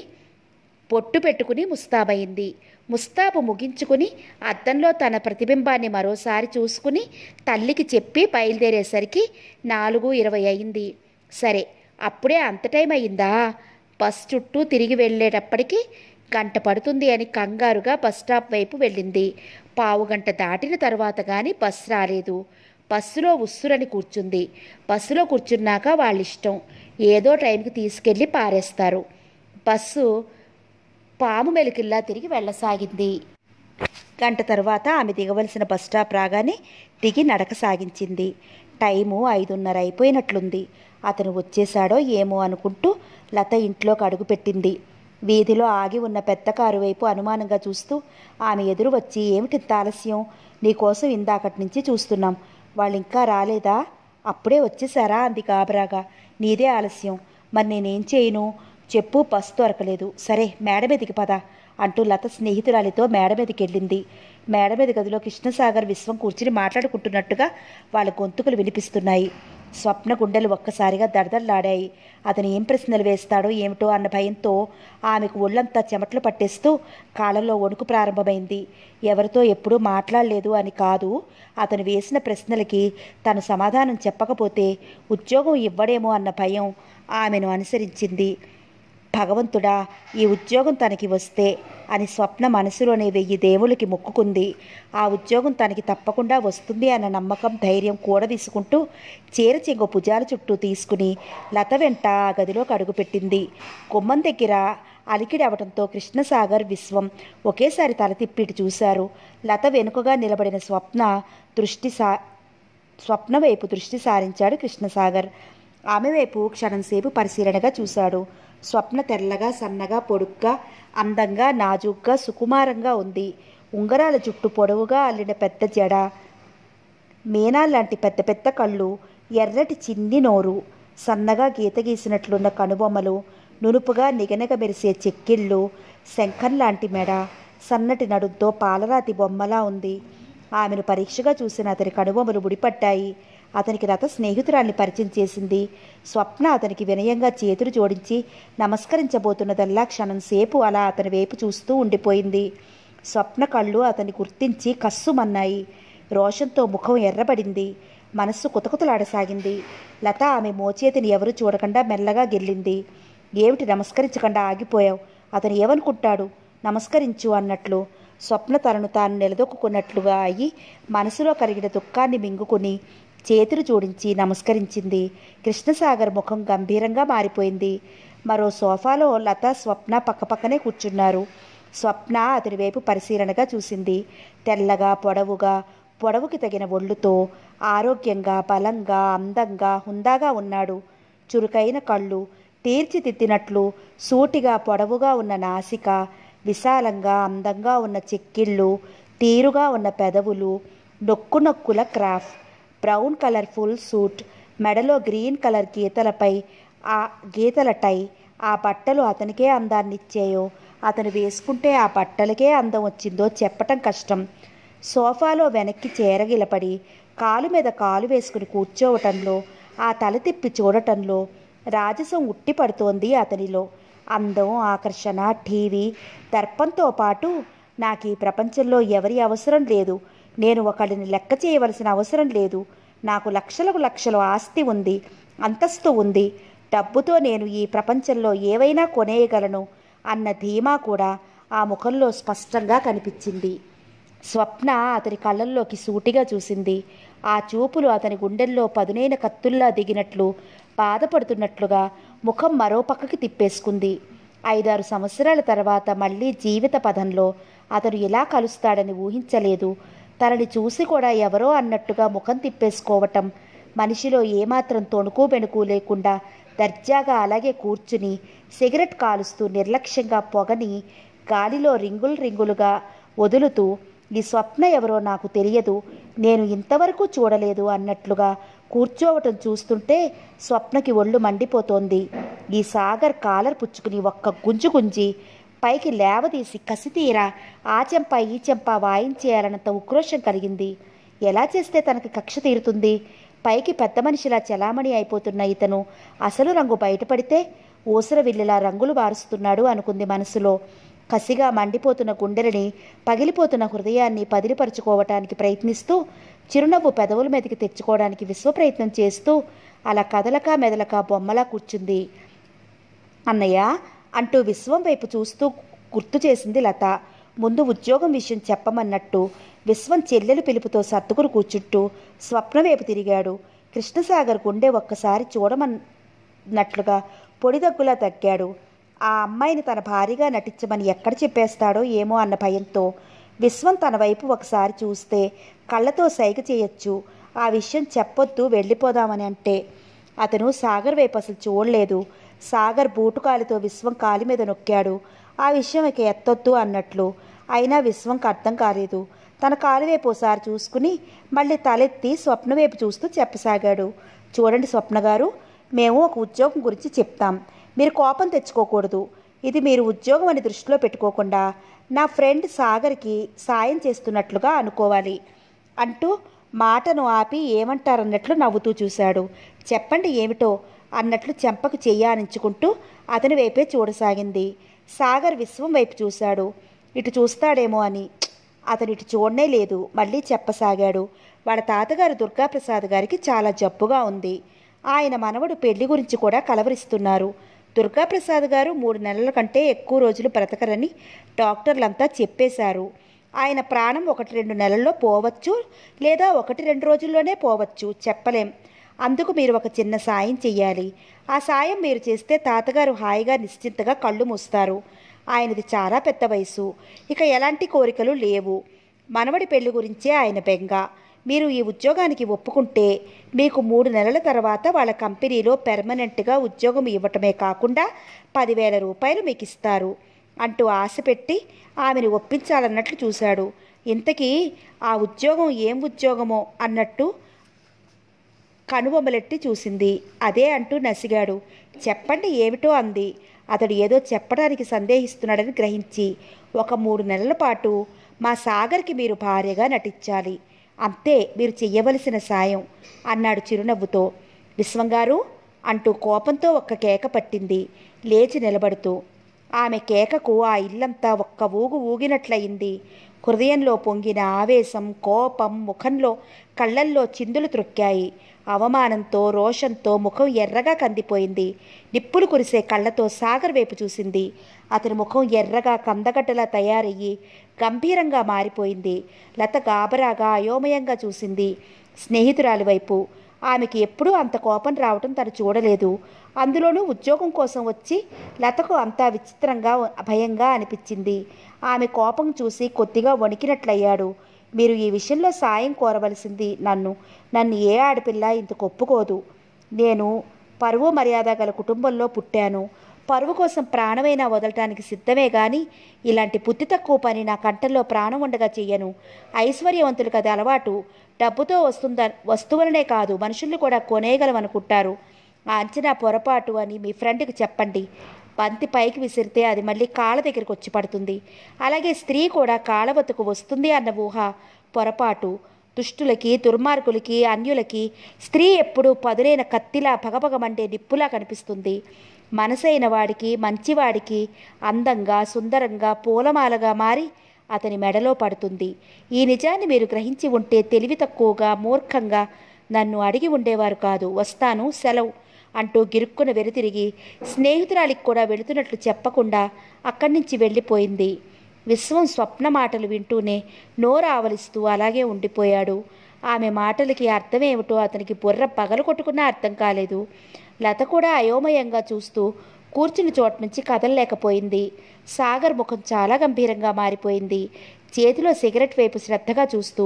పొట్టు పెట్టుకుని ముస్తాబయింది ముస్తాబు ముగించుకుని అద్దంలో తన ప్రతిబింబాన్ని మరోసారి చూసుకుని తల్లికి చెప్పి బయలుదేరేసరికి నాలుగు ఇరవై అయింది సరే అప్పుడే అంత టైం అయిందా బస్ చుట్టూ తిరిగి వెళ్ళేటప్పటికీ గంట పడుతుంది అని కంగారుగా బస్ స్టాప్ వైపు వెళ్ళింది పావు గంట దాటిన తర్వాత కానీ బస్ రాలేదు బస్సులో ఉస్సురని కూర్చుంది బస్సులో కూర్చున్నాక వాళ్ళిష్టం ఏదో టైంకి తీసుకెళ్ళి పారేస్తారు బస్సు పాము మెలికిల్లా తిరిగి వెళ్ళసాగింది గంట తర్వాత ఆమె దిగవలసిన బస్ స్టాప్ రాగానే దిగి నడక సాగించింది టైము ఐదున్నర అయిపోయినట్లుంది అతను వచ్చేశాడో ఏమో అనుకుంటూ లత ఇంట్లోకి అడుగుపెట్టింది వీధిలో ఆగి ఉన్న పెద్ద కారు వైపు అనుమానంగా చూస్తూ ఆమె ఎదురు వచ్చి ఏమిటి ఆలస్యం నీకోసం ఇందాకటి నుంచి చూస్తున్నాం వాళ్ళు ఇంకా రాలేదా అప్పుడే వచ్చేసారా అంది గాబరాగా నీదే ఆలస్యం మరి నేనేం చేయను చెప్పు బస్ దొరకలేదు సరే మేడ మీదకి పద అంటూ లత స్నేహితురాలితో మేడ మీదకి వెళ్ళింది మేడ మీద గదిలో కృష్ణసాగర్ విశ్వం కూర్చుని మాట్లాడుకుంటున్నట్టుగా వాళ్ళ గొంతుకులు వినిపిస్తున్నాయి స్వప్న గుండెలు ఒక్కసారిగా దడదడలాడాయి అతను ఏం ప్రశ్నలు వేస్తాడో ఏమిటో అన్న భయంతో ఆమెకు ఒళ్ళంతా చెమటలు పట్టేస్తూ కాలంలో వణుకు ప్రారంభమైంది ఎవరితో ఎప్పుడూ మాట్లాడలేదు అని కాదు అతను వేసిన ప్రశ్నలకి తను సమాధానం చెప్పకపోతే ఉద్యోగం ఇవ్వడేమో అన్న భయం ఆమెను అనుసరించింది భగవంతుడా ఈ ఉద్యోగం తనకి వస్తే అని స్వప్న మనసులోనే వెయ్యి దేవులకి మొక్కుకుంది ఆ ఉద్యోగం తనకి తప్పకుండా వస్తుంది అన్న నమ్మకం ధైర్యం కూడా తీసుకుంటూ చీర చెంగు భుజాల చుట్టూ తీసుకుని లత వెంట ఆ గదిలోకి అడుగుపెట్టింది కొమ్మం దగ్గర అలికిడి అవటంతో కృష్ణసాగర్ విశ్వం ఒకేసారి తల తిప్పిటి చూశారు లత వెనుకగా నిలబడిన స్వప్న దృష్టి సా స్వప్న వైపు దృష్టి సారించాడు కృష్ణసాగర్ ఆమె వైపు క్షణంసేపు పరిశీలనగా చూశాడు స్వప్న తెల్లగా సన్నగా పొడుగ్గా అందంగా నాజూగ్గా సుకుమారంగా ఉంది ఉంగరాల జుట్టు పొడవుగా అల్లిన పెద్ద జడ మీనా లాంటి పెద్ద పెద్ద కళ్ళు ఎర్రటి చిన్ని నోరు సన్నగా గీత గీసినట్లున్న కనుబొమ్మలు నునుపుగా నిగనగ మెరిసే చెక్కిళ్ళు శంఖన్ లాంటి మెడ సన్నటి నడుంతో పాలరాతి బొమ్మలా ఉంది ఆమెను పరీక్షగా చూసిన అతని కనుబొమ్మలు ముడిపట్టాయి అతనికి రథ స్నేహితురాల్ని పరిచయం చేసింది స్వప్న అతనికి వినయంగా చేతులు జోడించి నమస్కరించబోతున్నదల్లా క్షణం సేపు అలా అతని వైపు చూస్తూ ఉండిపోయింది స్వప్న కళ్ళు అతన్ని గుర్తించి కస్సుమన్నాయి రోషంతో ముఖం ఎర్రబడింది మనస్సు కుతకుతలాడసాగింది లత ఆమె మోచేతిని ఎవరు చూడకుండా మెల్లగా గెల్లింది ఏమిటి నమస్కరించకుండా ఆగిపోయావు అతను ఏమనుకుంటాడు నమస్కరించు అన్నట్లు స్వప్న తనను తాను నిలదొక్కున్నట్లుగా అయి మనసులో కలిగిన దుఃఖాన్ని మింగుకుని చేతులు జోడించి నమస్కరించింది కృష్ణసాగర్ ముఖం గంభీరంగా మారిపోయింది మరో సోఫాలో లత స్వప్న పక్కపక్కనే కూర్చున్నారు స్వప్న అతని వైపు పరిశీలనగా చూసింది తెల్లగా పొడవుగా పొడవుకి తగిన ఒళ్ళుతో ఆరోగ్యంగా బలంగా అందంగా హుందాగా ఉన్నాడు చురుకైన కళ్ళు తీర్చిదిద్దినట్లు సూటిగా పొడవుగా ఉన్న నాసిక విశాలంగా అందంగా ఉన్న చెక్కిళ్ళు తీరుగా ఉన్న పెదవులు నొక్కు నొక్కుల క్రాఫ్ట్ బ్రౌన్ కలర్ ఫుల్ సూట్ మెడలో గ్రీన్ కలర్ గీతలపై ఆ గీతల టై ఆ బట్టలు అతనికే అందాన్నిచ్చాయో అతను వేసుకుంటే ఆ బట్టలకే అందం వచ్చిందో చెప్పటం కష్టం సోఫాలో వెనక్కి చేరగిలపడి కాలు మీద కాలు వేసుకుని కూర్చోవటంలో ఆ తల తిప్పి చూడటంలో రాజసం ఉట్టిపడుతోంది అతనిలో అందం ఆకర్షణ టీవీ దర్పంతో పాటు నాకు ఈ ప్రపంచంలో ఎవరి అవసరం లేదు నేను ఒకడిని లెక్క చేయవలసిన అవసరం లేదు నాకు లక్షలకు లక్షల ఆస్తి ఉంది అంతస్తు ఉంది డబ్బుతో నేను ఈ ప్రపంచంలో ఏవైనా కొనేయగలను అన్న ధీమా కూడా ఆ ముఖంలో స్పష్టంగా కనిపించింది స్వప్న అతని కళ్ళల్లోకి సూటిగా చూసింది ఆ చూపులు అతని గుండెల్లో పదునైన కత్తుల్లా దిగినట్లు బాధపడుతున్నట్లుగా ముఖం మరో పక్కకి తిప్పేసుకుంది ఐదారు సంవత్సరాల తర్వాత మళ్ళీ జీవిత పదంలో అతను ఎలా కలుస్తాడని ఊహించలేదు తనని చూసి కూడా ఎవరో అన్నట్టుగా ముఖం తిప్పేసుకోవటం మనిషిలో ఏమాత్రం తొణుకు బెణుకు లేకుండా దర్జాగా అలాగే కూర్చుని సిగరెట్ కాలుస్తూ నిర్లక్ష్యంగా పొగని గాలిలో రింగులు రింగులుగా వదులుతూ ఈ స్వప్న ఎవరో నాకు తెలియదు నేను ఇంతవరకు చూడలేదు అన్నట్లుగా కూర్చోవటం చూస్తుంటే స్వప్నకి ఒళ్ళు మండిపోతోంది ఈ సాగర్ కాలర్ పుచ్చుకుని ఒక్క గుంజు గుంజి పైకి లేవదీసి కసితీరా ఆ చెంప ఈ చెంప వాయించేయాలన్నంత ఉక్రోషం కలిగింది ఎలా చేస్తే తనకి కక్ష తీరుతుంది పైకి పెద్ద మనిషిలా చలామణి అయిపోతున్న ఇతను అసలు రంగు బయటపడితే ఊసర విల్లులా రంగులు వారుస్తున్నాడు అనుకుంది మనసులో కసిగా మండిపోతున్న గుండెలని పగిలిపోతున్న హృదయాన్ని పదిలిపరుచుకోవటానికి ప్రయత్నిస్తూ చిరునవ్వు పెదవుల మీదకి తెచ్చుకోవడానికి విశ్వప్రయత్నం చేస్తూ అలా కదలక మెదలక బొమ్మలా కూర్చుంది అన్నయ్య అంటూ విశ్వం వైపు చూస్తూ గుర్తు చేసింది లత ముందు ఉద్యోగం విషయం చెప్పమన్నట్టు విశ్వం చెల్లెలు పిలుపుతో సత్తుకురు కూర్చుంటూ స్వప్న వైపు తిరిగాడు కృష్ణసాగర్ గుండె ఒక్కసారి చూడమన్నట్లుగా పొడి దగ్గులా తగ్గాడు ఆ అమ్మాయిని తన భారీగా నటించమని ఎక్కడ చెప్పేస్తాడో ఏమో అన్న భయంతో విశ్వం తన వైపు ఒకసారి చూస్తే కళ్ళతో సైగ చేయొచ్చు ఆ విషయం చెప్పొద్దు వెళ్ళిపోదామని అంటే అతను సాగర్ వైపు అసలు చూడలేదు సాగర్ బూటుకాలితో విశ్వం కాలి మీద నొక్కాడు ఆ విషయం ఇక ఎత్తొద్దు అన్నట్లు అయినా విశ్వంకి అర్థం కాలేదు తన కాలువైపు ఒకసారి చూసుకుని మళ్ళీ తలెత్తి స్వప్న వైపు చూస్తూ చెప్పసాగాడు చూడండి స్వప్న గారు మేము ఒక ఉద్యోగం గురించి చెప్తాం మీరు కోపం తెచ్చుకోకూడదు ఇది మీరు ఉద్యోగం అని దృష్టిలో పెట్టుకోకుండా నా ఫ్రెండ్ సాగర్కి సాయం చేస్తున్నట్లుగా అనుకోవాలి అంటూ మాటను ఆపి ఏమంటారన్నట్లు నవ్వుతూ చూశాడు చెప్పండి ఏమిటో అన్నట్లు చెంపకు చెయ్యానించుకుంటూ అతని వైపే చూడసాగింది సాగర్ విశ్వం వైపు చూశాడు ఇటు చూస్తాడేమో అని అతను ఇటు చూడనే లేదు మళ్ళీ చెప్పసాగాడు వాళ్ళ తాతగారు దుర్గాప్రసాద్ గారికి చాలా జబ్బుగా ఉంది ఆయన మనవడు పెళ్లి గురించి కూడా కలవరిస్తున్నారు దుర్గాప్రసాద్ గారు మూడు నెలల కంటే ఎక్కువ రోజులు బ్రతకరని డాక్టర్లంతా చెప్పేశారు ఆయన ప్రాణం ఒకటి రెండు నెలల్లో పోవచ్చు లేదా ఒకటి రెండు రోజుల్లోనే పోవచ్చు చెప్పలేం అందుకు మీరు ఒక చిన్న సాయం చెయ్యాలి ఆ సాయం మీరు చేస్తే తాతగారు హాయిగా నిశ్చింతగా కళ్ళు మూస్తారు ఆయనది చాలా పెద్ద వయసు ఇక ఎలాంటి కోరికలు లేవు మనవడి పెళ్లి గురించే ఆయన బెంగ మీరు ఈ ఉద్యోగానికి ఒప్పుకుంటే మీకు మూడు నెలల తర్వాత వాళ్ళ కంపెనీలో పెర్మనెంట్గా ఉద్యోగం ఇవ్వటమే కాకుండా పదివేల రూపాయలు మీకు ఇస్తారు అంటూ ఆశ పెట్టి ఆమెను ఒప్పించాలన్నట్లు చూశాడు ఇంతకీ ఆ ఉద్యోగం ఏం ఉద్యోగమో అన్నట్టు కనుబొమ్మలెట్టి చూసింది అదే అంటూ నసిగాడు చెప్పండి ఏమిటో అంది అతడు ఏదో చెప్పడానికి సందేహిస్తున్నాడని గ్రహించి ఒక మూడు నెలల పాటు మా సాగర్కి మీరు భార్యగా నటించాలి అంతే మీరు చెయ్యవలసిన సాయం అన్నాడు చిరునవ్వుతో విశ్వంగారు అంటూ కోపంతో ఒక్క కేక పట్టింది లేచి నిలబడుతూ ఆమె కేకకు ఆ ఇల్లంతా ఒక్క ఊగు ఊగినట్లయింది హృదయంలో పొంగిన ఆవేశం కోపం ముఖంలో కళ్ళల్లో చిందులు త్రొక్కాయి అవమానంతో రోషంతో ముఖం ఎర్రగా కందిపోయింది నిప్పులు కురిసే కళ్ళతో సాగర్ వైపు చూసింది అతని ముఖం ఎర్రగా కందగడ్డలా తయారయ్యి గంభీరంగా మారిపోయింది లత గాబరాగా అయోమయంగా చూసింది స్నేహితురాలి వైపు ఆమెకి ఎప్పుడూ అంత కోపం రావటం తను చూడలేదు అందులోనూ ఉద్యోగం కోసం వచ్చి లతకు అంతా విచిత్రంగా భయంగా అనిపించింది ఆమె కోపం చూసి కొద్దిగా వణికినట్లయ్యాడు మీరు ఈ విషయంలో సాయం కోరవలసింది నన్ను నన్ను ఏ ఆడపిల్ల ఇంతకు ఒప్పుకోదు నేను పరువు మర్యాద గల కుటుంబంలో పుట్టాను పరువు కోసం ప్రాణమైనా వదలటానికి సిద్ధమే కానీ ఇలాంటి పుత్తి తక్కువ పని నా కంటల్లో ప్రాణం ఉండగా చెయ్యను ఐశ్వర్యవంతులు కదా అలవాటు డబ్బుతో వస్తుంద వస్తువులనే కాదు మనుషుల్ని కూడా కొనేయగలమనుకుంటారు ఆ అంచనా పొరపాటు అని మీ ఫ్రెండ్కి చెప్పండి బంతి పైకి విసిరితే అది మళ్ళీ కాళ్ళ దగ్గరికి వచ్చి పడుతుంది అలాగే స్త్రీ కూడా కాలవతకు వస్తుంది అన్న ఊహ పొరపాటు దుష్టులకి దుర్మార్గులకి అన్యులకి స్త్రీ ఎప్పుడూ పదులైన కత్తిలా భగభగమంటే నిప్పులా కనిపిస్తుంది మనసైన వాడికి మంచివాడికి అందంగా సుందరంగా పూలమాలగా మారి అతని మెడలో పడుతుంది ఈ నిజాన్ని మీరు గ్రహించి ఉంటే తెలివి తక్కువగా మూర్ఖంగా నన్ను అడిగి ఉండేవారు కాదు వస్తాను సెలవు అంటూ గిరుక్కున వెరితిరిగి స్నేహితురాలికి కూడా వెళుతున్నట్లు చెప్పకుండా అక్కడి నుంచి వెళ్ళిపోయింది విశ్వం స్వప్న మాటలు వింటూనే నోరు ఆవలిస్తూ అలాగే ఉండిపోయాడు ఆమె మాటలకి అర్థమేమిటో అతనికి బుర్ర పగలు కొట్టుకున్నా అర్థం కాలేదు లత కూడా అయోమయంగా చూస్తూ కూర్చుని చోట నుంచి కదలలేకపోయింది సాగర్ ముఖం చాలా గంభీరంగా మారిపోయింది చేతిలో సిగరెట్ వైపు శ్రద్ధగా చూస్తూ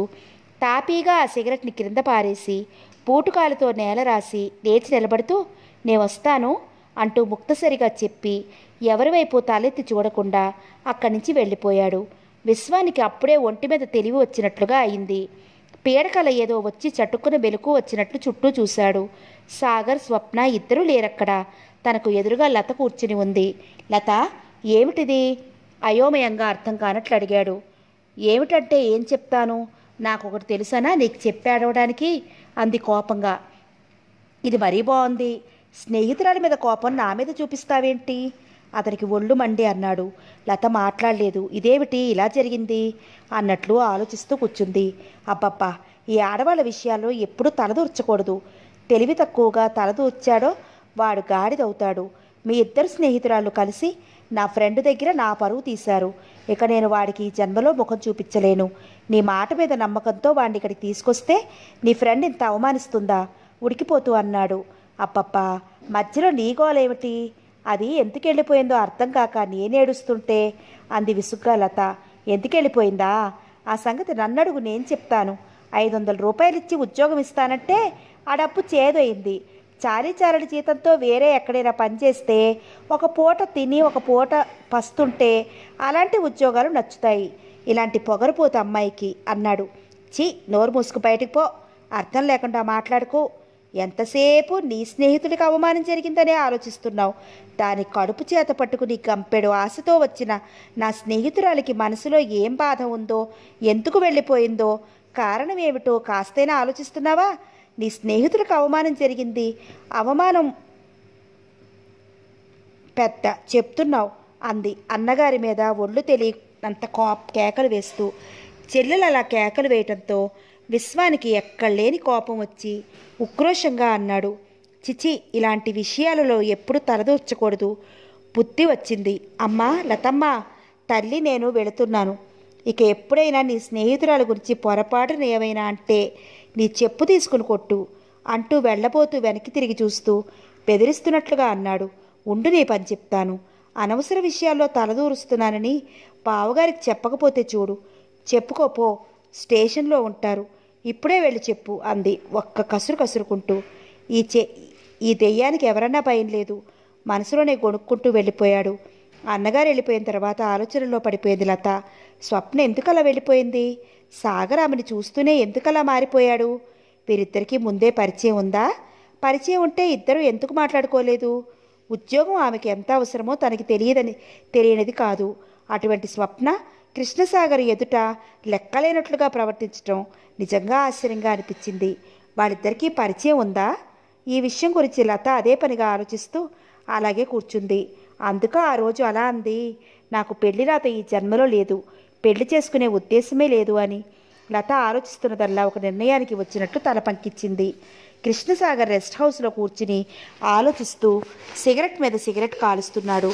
తాపీగా ఆ సిగరెట్ని క్రింద పారేసి పూటుకాలతో నేల రాసి లేచి నిలబడుతూ నేను వస్తాను అంటూ ముక్తసరిగా చెప్పి ఎవరివైపు తలెత్తి చూడకుండా అక్కడి నుంచి వెళ్ళిపోయాడు విశ్వానికి అప్పుడే ఒంటి మీద తెలివి వచ్చినట్లుగా అయింది పీడకల ఏదో వచ్చి చట్టుకుని వెలుకు వచ్చినట్లు చుట్టూ చూశాడు సాగర్ స్వప్న ఇద్దరూ లేరక్కడ తనకు ఎదురుగా లత కూర్చుని ఉంది లత ఏమిటిది అయోమయంగా అర్థం కానట్లు అడిగాడు ఏమిటంటే ఏం చెప్తాను నాకు ఒకటి తెలుసనా నీకు చెప్పాడవడానికి అడవడానికి అంది కోపంగా ఇది మరీ బాగుంది స్నేహితురాలి మీద కోపం నా మీద చూపిస్తావేంటి అతనికి ఒళ్ళు మండి అన్నాడు లత మాట్లాడలేదు ఇదేమిటి ఇలా జరిగింది అన్నట్లు ఆలోచిస్తూ కూర్చుంది అబ్బబ్బా ఈ ఆడవాళ్ళ విషయాల్లో ఎప్పుడు తలదూర్చకూడదు తెలివి తక్కువగా తలదూర్చాడో వాడు గాడిదవుతాడు మీ ఇద్దరు స్నేహితురాళ్ళు కలిసి నా ఫ్రెండ్ దగ్గర నా పరువు తీశారు ఇక నేను వాడికి జన్మలో ముఖం చూపించలేను నీ మాట మీద నమ్మకంతో వాడిని ఇక్కడికి తీసుకొస్తే నీ ఫ్రెండ్ ఇంత అవమానిస్తుందా ఉడికిపోతూ అన్నాడు అప్పప్ప మధ్యలో నీ గోలేమిటి అది ఎందుకెళ్ళిపోయిందో అర్థం కాక నేనేడుస్తుంటే అంది విసుగ్గా లత ఎందుకెళ్ళిపోయిందా ఆ సంగతి నన్నడుగు నేను చెప్తాను ఐదు వందల రూపాయలు ఇచ్చి ఉద్యోగం ఇస్తానంటే ఆ డబ్బు చేదయింది చాలీ చారడి జీతంతో వేరే ఎక్కడైనా పనిచేస్తే ఒక పూట తిని ఒక పూట పస్తుంటే అలాంటి ఉద్యోగాలు నచ్చుతాయి ఇలాంటి పొగరుపోతు అమ్మాయికి అన్నాడు చీ నోరు మూసుకు బయటికి పో అర్థం లేకుండా మాట్లాడుకో ఎంతసేపు నీ స్నేహితుడికి అవమానం జరిగిందనే ఆలోచిస్తున్నావు దాని కడుపు చేత పట్టుకుని గంపెడు ఆశతో వచ్చిన నా స్నేహితురాలికి మనసులో ఏం బాధ ఉందో ఎందుకు వెళ్ళిపోయిందో కారణం ఏమిటో కాస్తైనా ఆలోచిస్తున్నావా నీ స్నేహితులకు అవమానం జరిగింది అవమానం పెద్ద చెప్తున్నావు అంది అన్నగారి మీద ఒళ్ళు తెలియనంత కో కేకలు వేస్తూ చెల్లెలు అలా కేకలు వేయటంతో విశ్వానికి ఎక్కడలేని కోపం వచ్చి ఉక్రోషంగా అన్నాడు చిచి ఇలాంటి విషయాలలో ఎప్పుడు తలదూర్చకూడదు బుద్ధి వచ్చింది అమ్మా లతమ్మ తల్లి నేను వెళుతున్నాను ఇక ఎప్పుడైనా నీ స్నేహితురాల గురించి పొరపాటున ఏమైనా అంటే నీ చెప్పు తీసుకుని కొట్టు అంటూ వెళ్ళబోతూ వెనక్కి తిరిగి చూస్తూ బెదిరిస్తున్నట్లుగా అన్నాడు ఉండు నీ పని చెప్తాను అనవసర విషయాల్లో తలదూరుస్తున్నానని బావగారికి చెప్పకపోతే చూడు చెప్పుకోపో స్టేషన్లో ఉంటారు ఇప్పుడే వెళ్ళి చెప్పు అంది ఒక్క కసురు కసురుకుంటూ ఈ చే ఈ దెయ్యానికి ఎవరన్నా భయం లేదు మనసులోనే గొనుక్కుంటూ వెళ్ళిపోయాడు అన్నగారు వెళ్ళిపోయిన తర్వాత ఆలోచనలో పడిపోయింది లత స్వప్న ఎందుకలా వెళ్ళిపోయింది సాగర్ ఆమెను చూస్తూనే ఎందుకలా మారిపోయాడు వీరిద్దరికీ ముందే పరిచయం ఉందా పరిచయం ఉంటే ఇద్దరు ఎందుకు మాట్లాడుకోలేదు ఉద్యోగం ఆమెకి ఎంత అవసరమో తనకి తెలియదని తెలియనిది కాదు అటువంటి స్వప్న కృష్ణసాగర్ ఎదుట లెక్కలేనట్లుగా ప్రవర్తించడం నిజంగా ఆశ్చర్యంగా అనిపించింది వాళ్ళిద్దరికీ పరిచయం ఉందా ఈ విషయం గురించి లత అదే పనిగా ఆలోచిస్తూ అలాగే కూర్చుంది అందుకు ఆ రోజు అలా అంది నాకు పెళ్లి రాత ఈ జన్మలో లేదు పెళ్లి చేసుకునే ఉద్దేశమే లేదు అని లత ఆలోచిస్తున్నదల్లా ఒక నిర్ణయానికి వచ్చినట్లు తల పంకిచ్చింది కృష్ణసాగర్ రెస్ట్ హౌస్లో కూర్చుని ఆలోచిస్తూ సిగరెట్ మీద సిగరెట్ కాలుస్తున్నాడు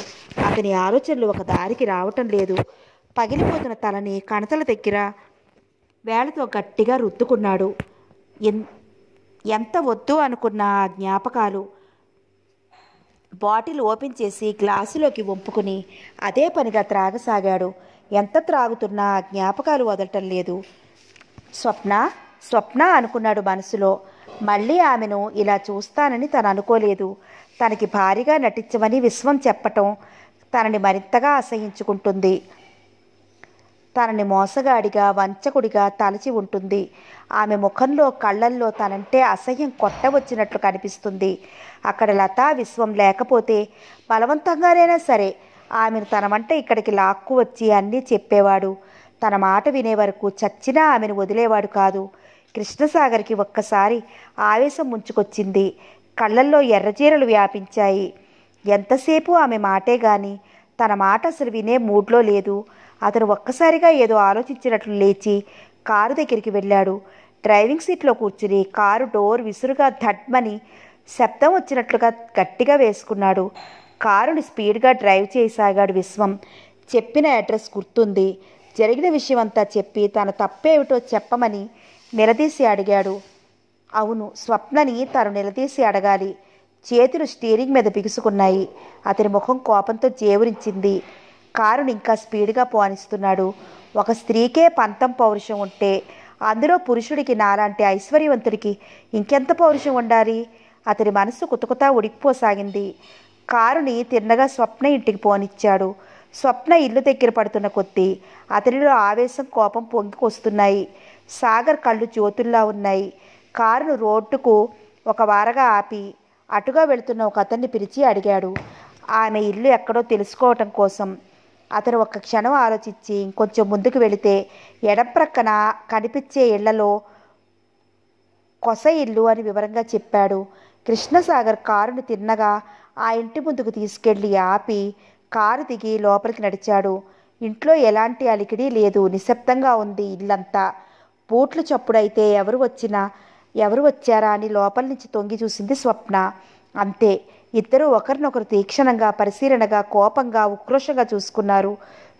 అతని ఆలోచనలు ఒక దారికి రావటం లేదు పగిలిపోతున్న తలని కణతల దగ్గర వేళతో గట్టిగా రుద్దుకున్నాడు ఎంత వద్దు అనుకున్న జ్ఞాపకాలు బాటిల్ ఓపెన్ చేసి గ్లాసులోకి వంపుకుని అదే పనిగా త్రాగసాగాడు ఎంత త్రాగుతున్నా జ్ఞాపకాలు వదలటం లేదు స్వప్న స్వప్న అనుకున్నాడు మనసులో మళ్ళీ ఆమెను ఇలా చూస్తానని తను అనుకోలేదు తనకి భారీగా నటించమని విశ్వం చెప్పటం తనని మరింతగా అసహించుకుంటుంది తనని మోసగాడిగా వంచకుడిగా తలచి ఉంటుంది ఆమె ముఖంలో కళ్ళల్లో తనంటే అసహ్యం కొట్ట వచ్చినట్లు కనిపిస్తుంది అక్కడ లతా విశ్వం లేకపోతే బలవంతంగానైనా సరే ఆమెను తన వంట ఇక్కడికి లాక్కు వచ్చి అన్నీ చెప్పేవాడు తన మాట వినే వరకు చచ్చినా ఆమెను వదిలేవాడు కాదు కృష్ణసాగర్కి ఒక్కసారి ఆవేశం ముంచుకొచ్చింది కళ్ళల్లో ఎర్రచీరలు వ్యాపించాయి ఎంతసేపు ఆమె మాటే గాని తన మాట అసలు వినే మూడ్లో లేదు అతను ఒక్కసారిగా ఏదో ఆలోచించినట్లు లేచి కారు దగ్గరికి వెళ్ళాడు డ్రైవింగ్ సీట్లో కూర్చుని కారు డోర్ విసురుగా ధట్మని శబ్దం వచ్చినట్లుగా గట్టిగా వేసుకున్నాడు కారుని స్పీడ్గా డ్రైవ్ చేయసాగాడు విశ్వం చెప్పిన అడ్రస్ గుర్తుంది జరిగిన విషయం అంతా చెప్పి తన తప్పేమిటో చెప్పమని నిలదీసి అడిగాడు అవును స్వప్నని తను నిలదీసి అడగాలి చేతులు స్టీరింగ్ మీద బిగుసుకున్నాయి అతని ముఖం కోపంతో జేవురించింది కారును ఇంకా స్పీడ్గా పోనిస్తున్నాడు ఒక స్త్రీకే పంతం పౌరుషం ఉంటే అందులో పురుషుడికి నాలాంటి ఐశ్వర్యవంతుడికి ఇంకెంత పౌరుషం ఉండాలి అతని మనసు కుతకుతా ఉడికిపోసాగింది కారుని తిన్నగా స్వప్న ఇంటికి పోనిచ్చాడు స్వప్న ఇల్లు దగ్గర పడుతున్న కొద్దీ అతనిలో ఆవేశం కోపం పొంగికొస్తున్నాయి సాగర్ కళ్ళు జ్యోతుల్లా ఉన్నాయి కారును రోడ్డుకు ఒక వారగా ఆపి అటుగా వెళుతున్న ఒక అతన్ని పిలిచి అడిగాడు ఆమె ఇల్లు ఎక్కడో తెలుసుకోవటం కోసం అతను ఒక్క క్షణం ఆలోచించి ఇంకొంచెం ముందుకు వెళితే ఎడప్రక్కన కనిపించే ఇళ్లలో కొస ఇల్లు అని వివరంగా చెప్పాడు కృష్ణసాగర్ కారును తిన్నగా ఆ ఇంటి ముందుకు తీసుకెళ్లి ఆపి కారు దిగి లోపలికి నడిచాడు ఇంట్లో ఎలాంటి అలికిడి లేదు నిశ్శబ్దంగా ఉంది ఇల్లంతా బూట్లు చప్పుడైతే ఎవరు వచ్చినా ఎవరు వచ్చారా అని లోపల నుంచి తొంగి చూసింది స్వప్న అంతే ఇద్దరూ ఒకరినొకరు తీక్షణంగా పరిశీలనగా కోపంగా ఉక్రోషంగా చూసుకున్నారు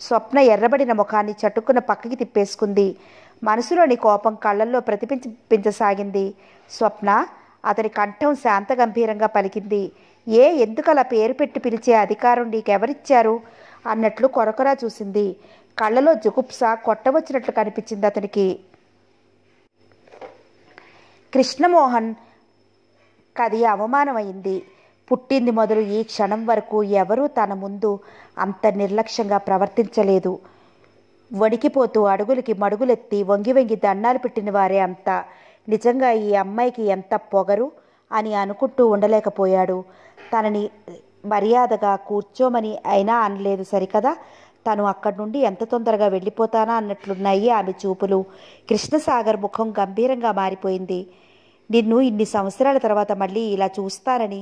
స్వప్న ఎర్రబడిన ముఖాన్ని చట్టుకున్న పక్కకి తిప్పేసుకుంది మనసులోని కోపం కళ్ళల్లో ప్రతిబింబించసాగింది స్వప్న అతని కంఠం శాంత గంభీరంగా పలికింది ఏ ఎందుకలా పేరు పెట్టి పిలిచే అధికారం నీకెవరిచ్చారు అన్నట్లు కొరకొరా చూసింది కళ్ళలో జుగుప్స కొట్టవచ్చినట్లు కనిపించింది అతనికి కృష్ణమోహన్ కది అవమానమైంది పుట్టింది మొదలు ఈ క్షణం వరకు ఎవరూ తన ముందు అంత నిర్లక్ష్యంగా ప్రవర్తించలేదు వణికిపోతూ అడుగులకి మడుగులెత్తి వంగి వంగి దండాలు పెట్టిన వారే అంత నిజంగా ఈ అమ్మాయికి ఎంత పొగరు అని అనుకుంటూ ఉండలేకపోయాడు తనని మర్యాదగా కూర్చోమని అయినా అనలేదు సరికదా తను అక్కడి నుండి ఎంత తొందరగా వెళ్ళిపోతానా అన్నట్లున్నాయి ఆమె చూపులు కృష్ణసాగర్ ముఖం గంభీరంగా మారిపోయింది నిన్ను ఇన్ని సంవత్సరాల తర్వాత మళ్ళీ ఇలా చూస్తానని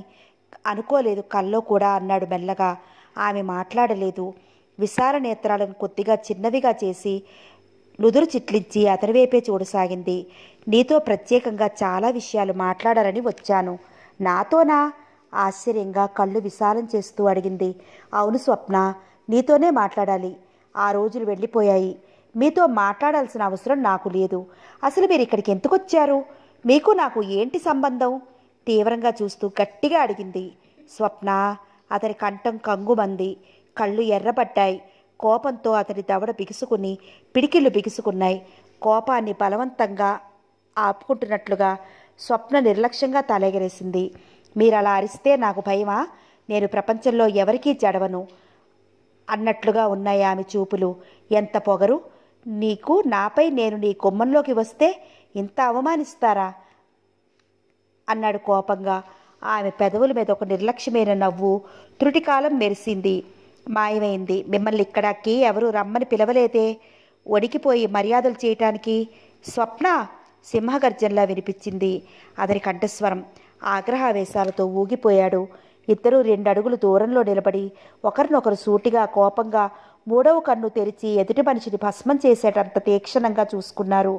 అనుకోలేదు కల్లో కూడా అన్నాడు మెల్లగా ఆమె మాట్లాడలేదు విశాల నేత్రాలను కొద్దిగా చిన్నవిగా చేసి నుదురు చిట్లించి అతని వైపే చూడసాగింది నీతో ప్రత్యేకంగా చాలా విషయాలు మాట్లాడాలని వచ్చాను నాతోనా ఆశ్చర్యంగా కళ్ళు విశాలం చేస్తూ అడిగింది అవును స్వప్న నీతోనే మాట్లాడాలి ఆ రోజులు వెళ్ళిపోయాయి మీతో మాట్లాడాల్సిన అవసరం నాకు లేదు అసలు మీరు ఇక్కడికి ఎందుకు వచ్చారు మీకు నాకు ఏంటి సంబంధం తీవ్రంగా చూస్తూ గట్టిగా అడిగింది స్వప్న అతని కంఠం కంగుమంది కళ్ళు ఎర్రబడ్డాయి కోపంతో అతని దవడ బిగుసుకుని పిడికిళ్ళు బిగుసుకున్నాయి కోపాన్ని బలవంతంగా ఆపుకుంటున్నట్లుగా స్వప్న నిర్లక్ష్యంగా తలెగరేసింది మీరు అలా అరిస్తే నాకు భయమా నేను ప్రపంచంలో ఎవరికీ జడవను అన్నట్లుగా ఉన్నాయి ఆమె చూపులు ఎంత పొగరు నీకు నాపై నేను నీ కొమ్మంలోకి వస్తే ఇంత అవమానిస్తారా అన్నాడు కోపంగా ఆమె పెదవుల మీద ఒక నిర్లక్ష్యమైన నవ్వు త్రుటికాలం మెరిసింది మాయమైంది మిమ్మల్ని ఇక్కడకి ఎవరు రమ్మని పిలవలేదే వణికిపోయి మర్యాదలు చేయటానికి స్వప్న సింహగర్జనలా వినిపించింది అతని కంఠస్వరం ఆగ్రహావేశాలతో ఊగిపోయాడు ఇద్దరు రెండు అడుగులు దూరంలో నిలబడి ఒకరినొకరు సూటిగా కోపంగా మూడవ కన్ను తెరిచి ఎదుటి మనిషిని భస్మం చేసేటంత తీక్షణంగా చూసుకున్నారు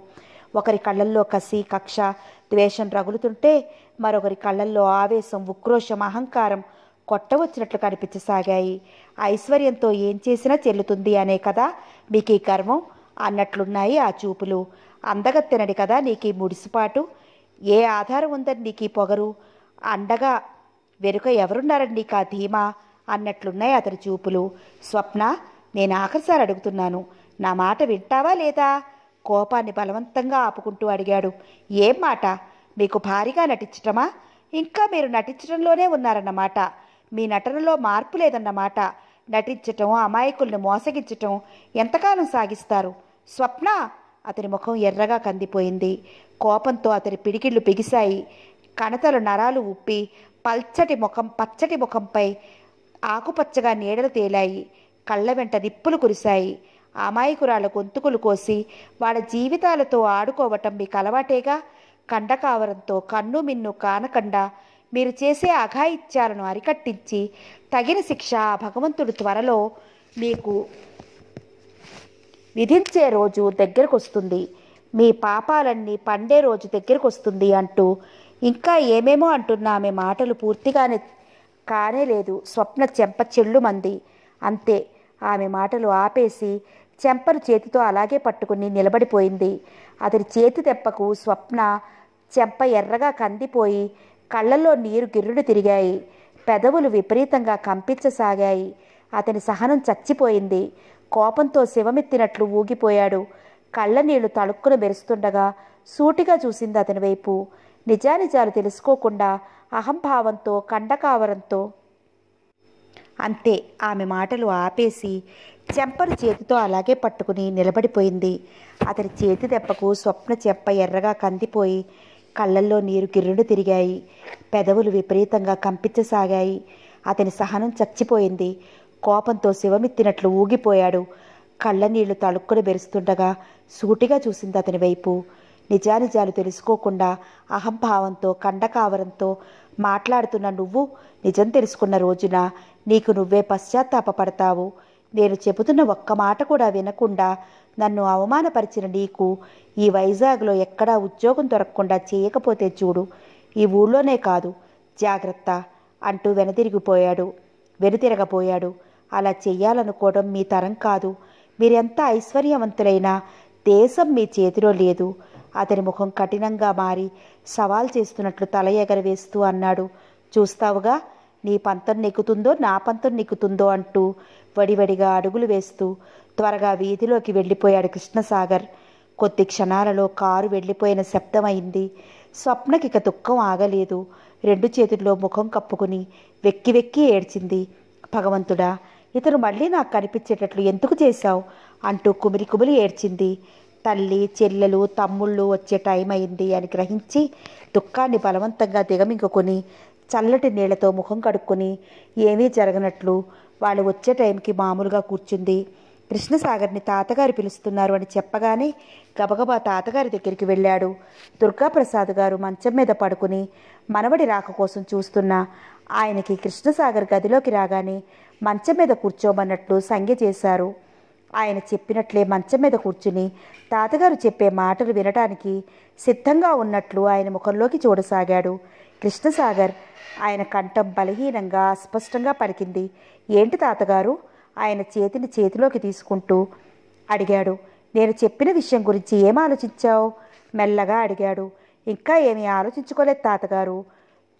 ఒకరి కళ్ళల్లో కసి కక్ష ద్వేషం రగులుతుంటే మరొకరి కళ్ళల్లో ఆవేశం ఉక్రోషం అహంకారం కొట్టవచ్చినట్లు కనిపించసాగాయి ఐశ్వర్యంతో ఏం చేసినా చెల్లుతుంది అనే కదా మీకు ఈ గర్వం అన్నట్లున్నాయి ఆ చూపులు అందగత్తెనడి కదా నీకు ఈ ముడిసిపాటు ఏ ఆధారం ఉందని నీకు ఈ పొగరు అండగా వెనుక ఎవరున్నారని నీకు ఆ ధీమా అన్నట్లున్నాయి అతని చూపులు స్వప్న నేను ఆఖరిసారి అడుగుతున్నాను నా మాట వింటావా లేదా కోపాన్ని బలవంతంగా ఆపుకుంటూ అడిగాడు ఏం మాట మీకు భారీగా నటించటమా ఇంకా మీరు నటించడంలోనే ఉన్నారన్నమాట మీ నటనలో మార్పు లేదన్నమాట నటించటం అమాయకుల్ని మోసగించటం ఎంతకాలం సాగిస్తారు స్వప్న అతని ముఖం ఎర్రగా కందిపోయింది కోపంతో అతని పిడికిళ్ళు బిగిశాయి కణతలు నరాలు ఉప్పి పల్చటి ముఖం పచ్చటి ముఖంపై ఆకుపచ్చగా నీడలు తేలాయి కళ్ళ వెంట నిప్పులు కురిశాయి అమాయకురాల గొంతుకులు కోసి వాళ్ళ జీవితాలతో ఆడుకోవటం మీకు అలవాటేగా కండకావరంతో కన్ను మిన్ను కానకుండా మీరు చేసే అఘాయిత్యాలను అరికట్టించి తగిన శిక్ష ఆ భగవంతుడు త్వరలో మీకు విధించే రోజు దగ్గరకొస్తుంది మీ పాపాలన్నీ పండే రోజు దగ్గరకు వస్తుంది అంటూ ఇంకా ఏమేమో అంటున్నా ఆమె మాటలు పూర్తిగానే కానే లేదు స్వప్న చెంప చెల్లుమంది అంతే ఆమె మాటలు ఆపేసి చెంపను చేతితో అలాగే పట్టుకుని నిలబడిపోయింది అతడి చేతి దెబ్బకు స్వప్న చెంప ఎర్రగా కందిపోయి కళ్ళల్లో నీరు గిర్రుడు తిరిగాయి పెదవులు విపరీతంగా కంపించసాగాయి అతని సహనం చచ్చిపోయింది కోపంతో శివమెత్తినట్లు ఊగిపోయాడు కళ్ళనీళ్లు తళుక్కున మెరుస్తుండగా సూటిగా చూసింది అతని వైపు నిజానిజాలు తెలుసుకోకుండా అహంభావంతో కండకావరంతో అంతే ఆమె మాటలు ఆపేసి చెంపను చేతితో అలాగే పట్టుకుని నిలబడిపోయింది అతని చేతి దెబ్బకు స్వప్న చెంప ఎర్రగా కందిపోయి కళ్ళల్లో నీరు గిర్రుడు తిరిగాయి పెదవులు విపరీతంగా కంపించసాగాయి అతని సహనం చచ్చిపోయింది కోపంతో శివమిత్తినట్లు ఊగిపోయాడు కళ్ళ నీళ్లు తళుక్కుని బెరుస్తుండగా సూటిగా చూసింది అతని వైపు నిజానిజాలు తెలుసుకోకుండా అహంభావంతో కండకావరంతో మాట్లాడుతున్న నువ్వు నిజం తెలుసుకున్న రోజున నీకు నువ్వే పశ్చాత్తాపడతావు నేను చెబుతున్న ఒక్క మాట కూడా వినకుండా నన్ను అవమానపరిచిన నీకు ఈ వైజాగ్లో ఎక్కడా ఉద్యోగం దొరకకుండా చేయకపోతే చూడు ఈ ఊళ్ళోనే కాదు జాగ్రత్త అంటూ వెనతిరిగిపోయాడు వెనుతిరగపోయాడు అలా చెయ్యాలనుకోవడం మీ తరం కాదు మీరెంత ఐశ్వర్యవంతులైనా దేశం మీ చేతిలో లేదు అతని ముఖం కఠినంగా మారి సవాల్ చేస్తున్నట్లు తల ఎగరవేస్తూ అన్నాడు చూస్తావుగా నీ పంతం నెక్కుతుందో నా పంతం నెక్కుతుందో అంటూ వడివడిగా అడుగులు వేస్తూ త్వరగా వీధిలోకి వెళ్ళిపోయాడు కృష్ణసాగర్ కొద్ది క్షణాలలో కారు వెళ్ళిపోయిన శబ్దమైంది స్వప్నకిక దుఃఖం ఆగలేదు రెండు చేతుల్లో ముఖం కప్పుకుని వెక్కి వెక్కి ఏడ్చింది భగవంతుడా ఇతను మళ్ళీ నాకు కనిపించేటట్లు ఎందుకు చేశావు అంటూ కుమిలి కుమిలి ఏడ్చింది తల్లి చెల్లెలు తమ్ముళ్ళు వచ్చే టైం అయింది అని గ్రహించి దుఃఖాన్ని బలవంతంగా దిగమింగుకొని చల్లటి నీళ్లతో ముఖం కడుక్కొని ఏమీ జరగనట్లు వాళ్ళు వచ్చే టైంకి మామూలుగా కూర్చుంది కృష్ణసాగర్ని తాతగారు పిలుస్తున్నారు అని చెప్పగానే గబగబా తాతగారి దగ్గరికి వెళ్ళాడు దుర్గాప్రసాద్ గారు మంచం మీద పడుకుని మనవడి రాక కోసం చూస్తున్న ఆయనకి కృష్ణసాగర్ గదిలోకి రాగానే మంచం మీద కూర్చోమన్నట్లు సంఘ చేశారు ఆయన చెప్పినట్లే మంచం మీద కూర్చుని తాతగారు చెప్పే మాటలు వినటానికి సిద్ధంగా ఉన్నట్లు ఆయన ముఖంలోకి చూడసాగాడు కృష్ణసాగర్ ఆయన కంఠం బలహీనంగా అస్పష్టంగా పలికింది ఏంటి తాతగారు ఆయన చేతిని చేతిలోకి తీసుకుంటూ అడిగాడు నేను చెప్పిన విషయం గురించి ఏం ఆలోచించావు మెల్లగా అడిగాడు ఇంకా ఏమీ ఆలోచించుకోలేదు తాతగారు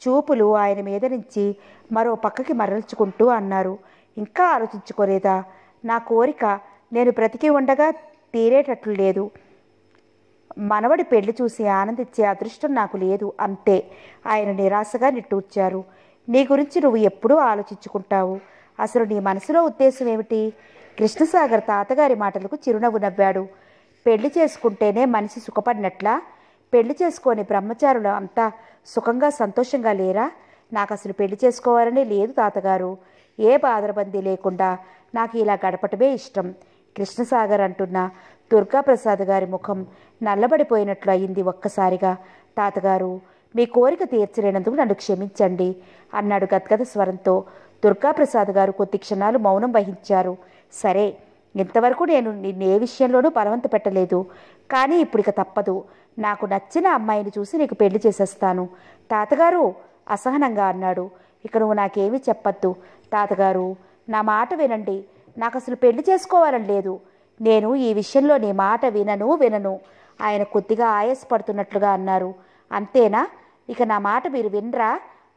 చూపులు ఆయన మీద నుంచి మరో పక్కకి మరల్చుకుంటూ అన్నారు ఇంకా ఆలోచించుకోలేదా నా కోరిక నేను బ్రతికి ఉండగా తీరేటట్లు లేదు మనవడి పెళ్లి చూసి ఆనందించే అదృష్టం నాకు లేదు అంతే ఆయన నిరాశగా నిట్టూర్చారు నీ గురించి నువ్వు ఎప్పుడూ ఆలోచించుకుంటావు అసలు నీ మనసులో ఉద్దేశం ఏమిటి కృష్ణసాగర్ తాతగారి మాటలకు చిరునవ్వు నవ్వాడు పెళ్లి చేసుకుంటేనే మనిషి సుఖపడినట్లా పెళ్లి చేసుకొని బ్రహ్మచారులు అంతా సుఖంగా సంతోషంగా లేరా నాకు అసలు పెళ్లి చేసుకోవాలని లేదు తాతగారు ఏ బాధరబందీ లేకుండా నాకు ఇలా గడపటమే ఇష్టం కృష్ణసాగర్ అంటున్న దుర్గాప్రసాద్ గారి ముఖం నల్లబడిపోయినట్లు అయింది ఒక్కసారిగా తాతగారు మీ కోరిక తీర్చలేనందుకు నన్ను క్షమించండి అన్నాడు గద్గద స్వరంతో దుర్గాప్రసాద్ గారు కొద్ది క్షణాలు మౌనం వహించారు సరే ఇంతవరకు నేను నిన్ను ఏ విషయంలోనూ బలవంత పెట్టలేదు కానీ ఇప్పుడు ఇక తప్పదు నాకు నచ్చిన అమ్మాయిని చూసి నీకు పెళ్లి చేసేస్తాను తాతగారు అసహనంగా అన్నాడు ఇక నువ్వు నాకేమీ చెప్పొద్దు తాతగారు నా మాట వినండి నాకు అసలు పెళ్లి చేసుకోవాలని లేదు నేను ఈ విషయంలో నీ మాట వినను వినను ఆయన కొద్దిగా ఆయాసపడుతున్నట్లుగా అన్నారు అంతేనా ఇక నా మాట మీరు వినరా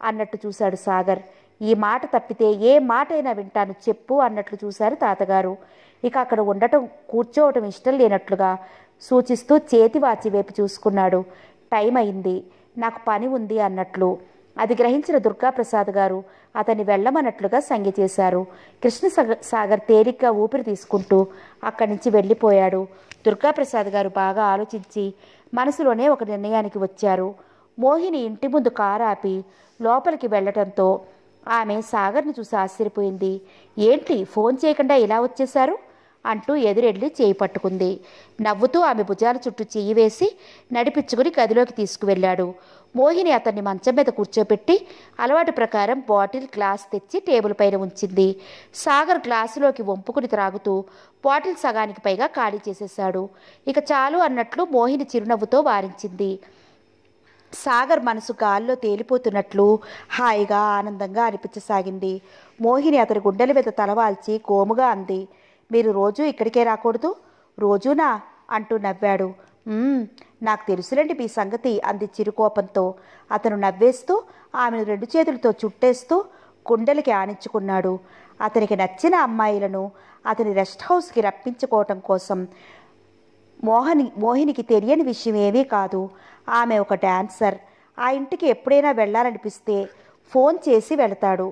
అన్నట్టు చూశాడు సాగర్ ఈ మాట తప్పితే ఏ మాటైనా వింటాను చెప్పు అన్నట్లు చూశారు తాతగారు ఇక అక్కడ ఉండటం కూర్చోవటం ఇష్టం లేనట్లుగా సూచిస్తూ చేతి వాచి వైపు చూసుకున్నాడు టైం అయింది నాకు పని ఉంది అన్నట్లు అది గ్రహించిన దుర్గాప్రసాద్ గారు అతన్ని వెళ్ళమన్నట్లుగా సంజ్ఞ చేశారు కృష్ణ సాగర్ తేలిగ్గా ఊపిరి తీసుకుంటూ అక్కడి నుంచి వెళ్ళిపోయాడు దుర్గాప్రసాద్ గారు బాగా ఆలోచించి మనసులోనే ఒక నిర్ణయానికి వచ్చారు మోహిని ఇంటి ముందు కారు ఆపి లోపలికి వెళ్ళటంతో ఆమె సాగర్ని చూసి ఆశ్చర్యపోయింది ఏంటి ఫోన్ చేయకుండా ఇలా వచ్చేశారు అంటూ ఎదురెళ్ళి చేయి పట్టుకుంది నవ్వుతూ ఆమె భుజాల చుట్టూ చెయ్యి వేసి నడిపించుకుని గదిలోకి తీసుకువెళ్ళాడు మోహిని అతన్ని మంచం మీద కూర్చోపెట్టి అలవాటు ప్రకారం బాటిల్ గ్లాస్ తెచ్చి టేబుల్ పైన ఉంచింది సాగర్ గ్లాసులోకి వంపుకుని త్రాగుతూ బాటిల్ సగానికి పైగా ఖాళీ చేసేశాడు ఇక చాలు అన్నట్లు మోహిని చిరునవ్వుతో వారించింది సాగర్ మనసు గాల్లో తేలిపోతున్నట్లు హాయిగా ఆనందంగా అనిపించసాగింది మోహిని అతని గుండెల మీద తలవాల్చి కోముగా అంది మీరు రోజూ ఇక్కడికే రాకూడదు రోజునా అంటూ నవ్వాడు నాకు తెలుసులేండి మీ సంగతి అంది చిరుకోపంతో అతను నవ్వేస్తూ ఆమెను రెండు చేతులతో చుట్టేస్తూ గుండెలకి ఆనించుకున్నాడు అతనికి నచ్చిన అమ్మాయిలను అతని రెస్ట్ హౌస్కి రప్పించుకోవటం కోసం మోహని మోహినికి తెలియని విషయం ఏమీ కాదు ఆమె ఒక డాన్సర్ ఆ ఇంటికి ఎప్పుడైనా వెళ్ళాలనిపిస్తే ఫోన్ చేసి వెళతాడు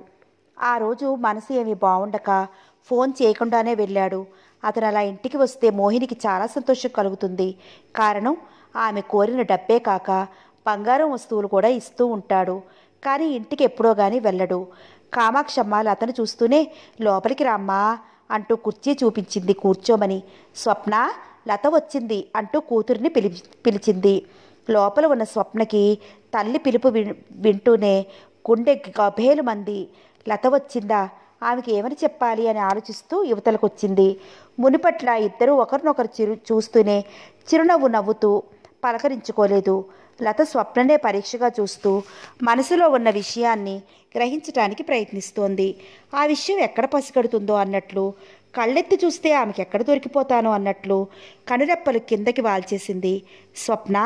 ఆ రోజు మనసు ఏమి బాగుండక ఫోన్ చేయకుండానే వెళ్ళాడు అతను అలా ఇంటికి వస్తే మోహినికి చాలా సంతోషం కలుగుతుంది కారణం ఆమె కోరిన డబ్బే కాక బంగారం వస్తువులు కూడా ఇస్తూ ఉంటాడు కానీ ఇంటికి ఎప్పుడో కానీ వెళ్ళడు కామాక్షమ్మ అతను చూస్తూనే లోపలికి రామ్మా అంటూ కుర్చీ చూపించింది కూర్చోమని స్వప్న లత వచ్చింది అంటూ కూతురిని పిలిచి పిలిచింది లోపల ఉన్న స్వప్నకి తల్లి పిలుపు వి వింటూనే గుండె గభేలు మంది లత వచ్చిందా ఆమెకి ఏమని చెప్పాలి అని ఆలోచిస్తూ యువతలకు వచ్చింది మునిపట్ల ఇద్దరూ ఒకరినొకరు చిరు చూస్తూనే చిరునవ్వు నవ్వుతూ పలకరించుకోలేదు లత స్వప్ననే పరీక్షగా చూస్తూ మనసులో ఉన్న విషయాన్ని గ్రహించడానికి ప్రయత్నిస్తోంది ఆ విషయం ఎక్కడ పసిగడుతుందో అన్నట్లు కళ్ళెత్తి చూస్తే ఆమెకి ఎక్కడ దొరికిపోతానో అన్నట్లు కనురెప్పలు కిందకి వాల్చేసింది స్వప్న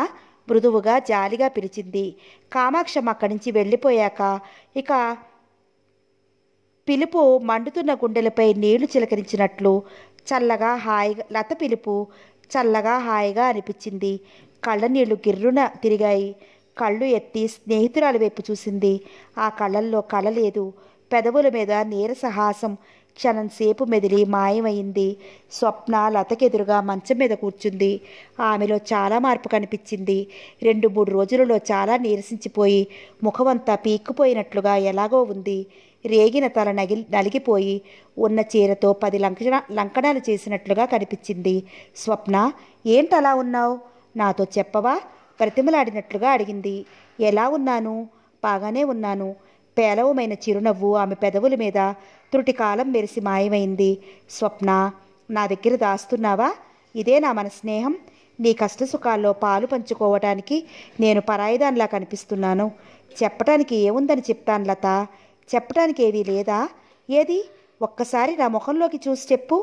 మృదువుగా జాలిగా పిలిచింది కామాక్షం అక్కడి నుంచి వెళ్ళిపోయాక ఇక పిలుపు మండుతున్న గుండెలపై నీళ్లు చిలకరించినట్లు చల్లగా హాయిగా లత పిలుపు చల్లగా హాయిగా అనిపించింది కళ్ళ నీళ్లు గిర్రున తిరిగాయి కళ్ళు ఎత్తి స్నేహితురాలు వైపు చూసింది ఆ కళ్ళల్లో కళ లేదు పెదవుల మీద నీరసహాసం క్షణం సేపు మెదిలి మాయమైంది స్వప్న లతకెదురుగా మంచం మీద కూర్చుంది ఆమెలో చాలా మార్పు కనిపించింది రెండు మూడు రోజులలో చాలా నీరసించిపోయి ముఖమంతా పీక్కుపోయినట్లుగా ఎలాగో ఉంది రేగిన తల నగి నలిగిపోయి ఉన్న చీరతో పది లంకణ లంకణాలు చేసినట్లుగా కనిపించింది స్వప్న ఏంటలా ఉన్నావు నాతో చెప్పవా ప్రతిమలాడినట్లుగా అడిగింది ఎలా ఉన్నాను బాగానే ఉన్నాను పేలవమైన చిరునవ్వు ఆమె పెదవుల మీద త్రుటికాలం మెరిసి మాయమైంది స్వప్న నా దగ్గర దాస్తున్నావా ఇదే నా మన స్నేహం నీ కష్ట సుఖాల్లో పాలు పంచుకోవటానికి నేను పరాయిదానిలా కనిపిస్తున్నాను చెప్పటానికి ఏముందని చెప్తాను లత చెప్పటానికి ఏవీ లేదా ఏది ఒక్కసారి నా ముఖంలోకి చూసి చెప్పు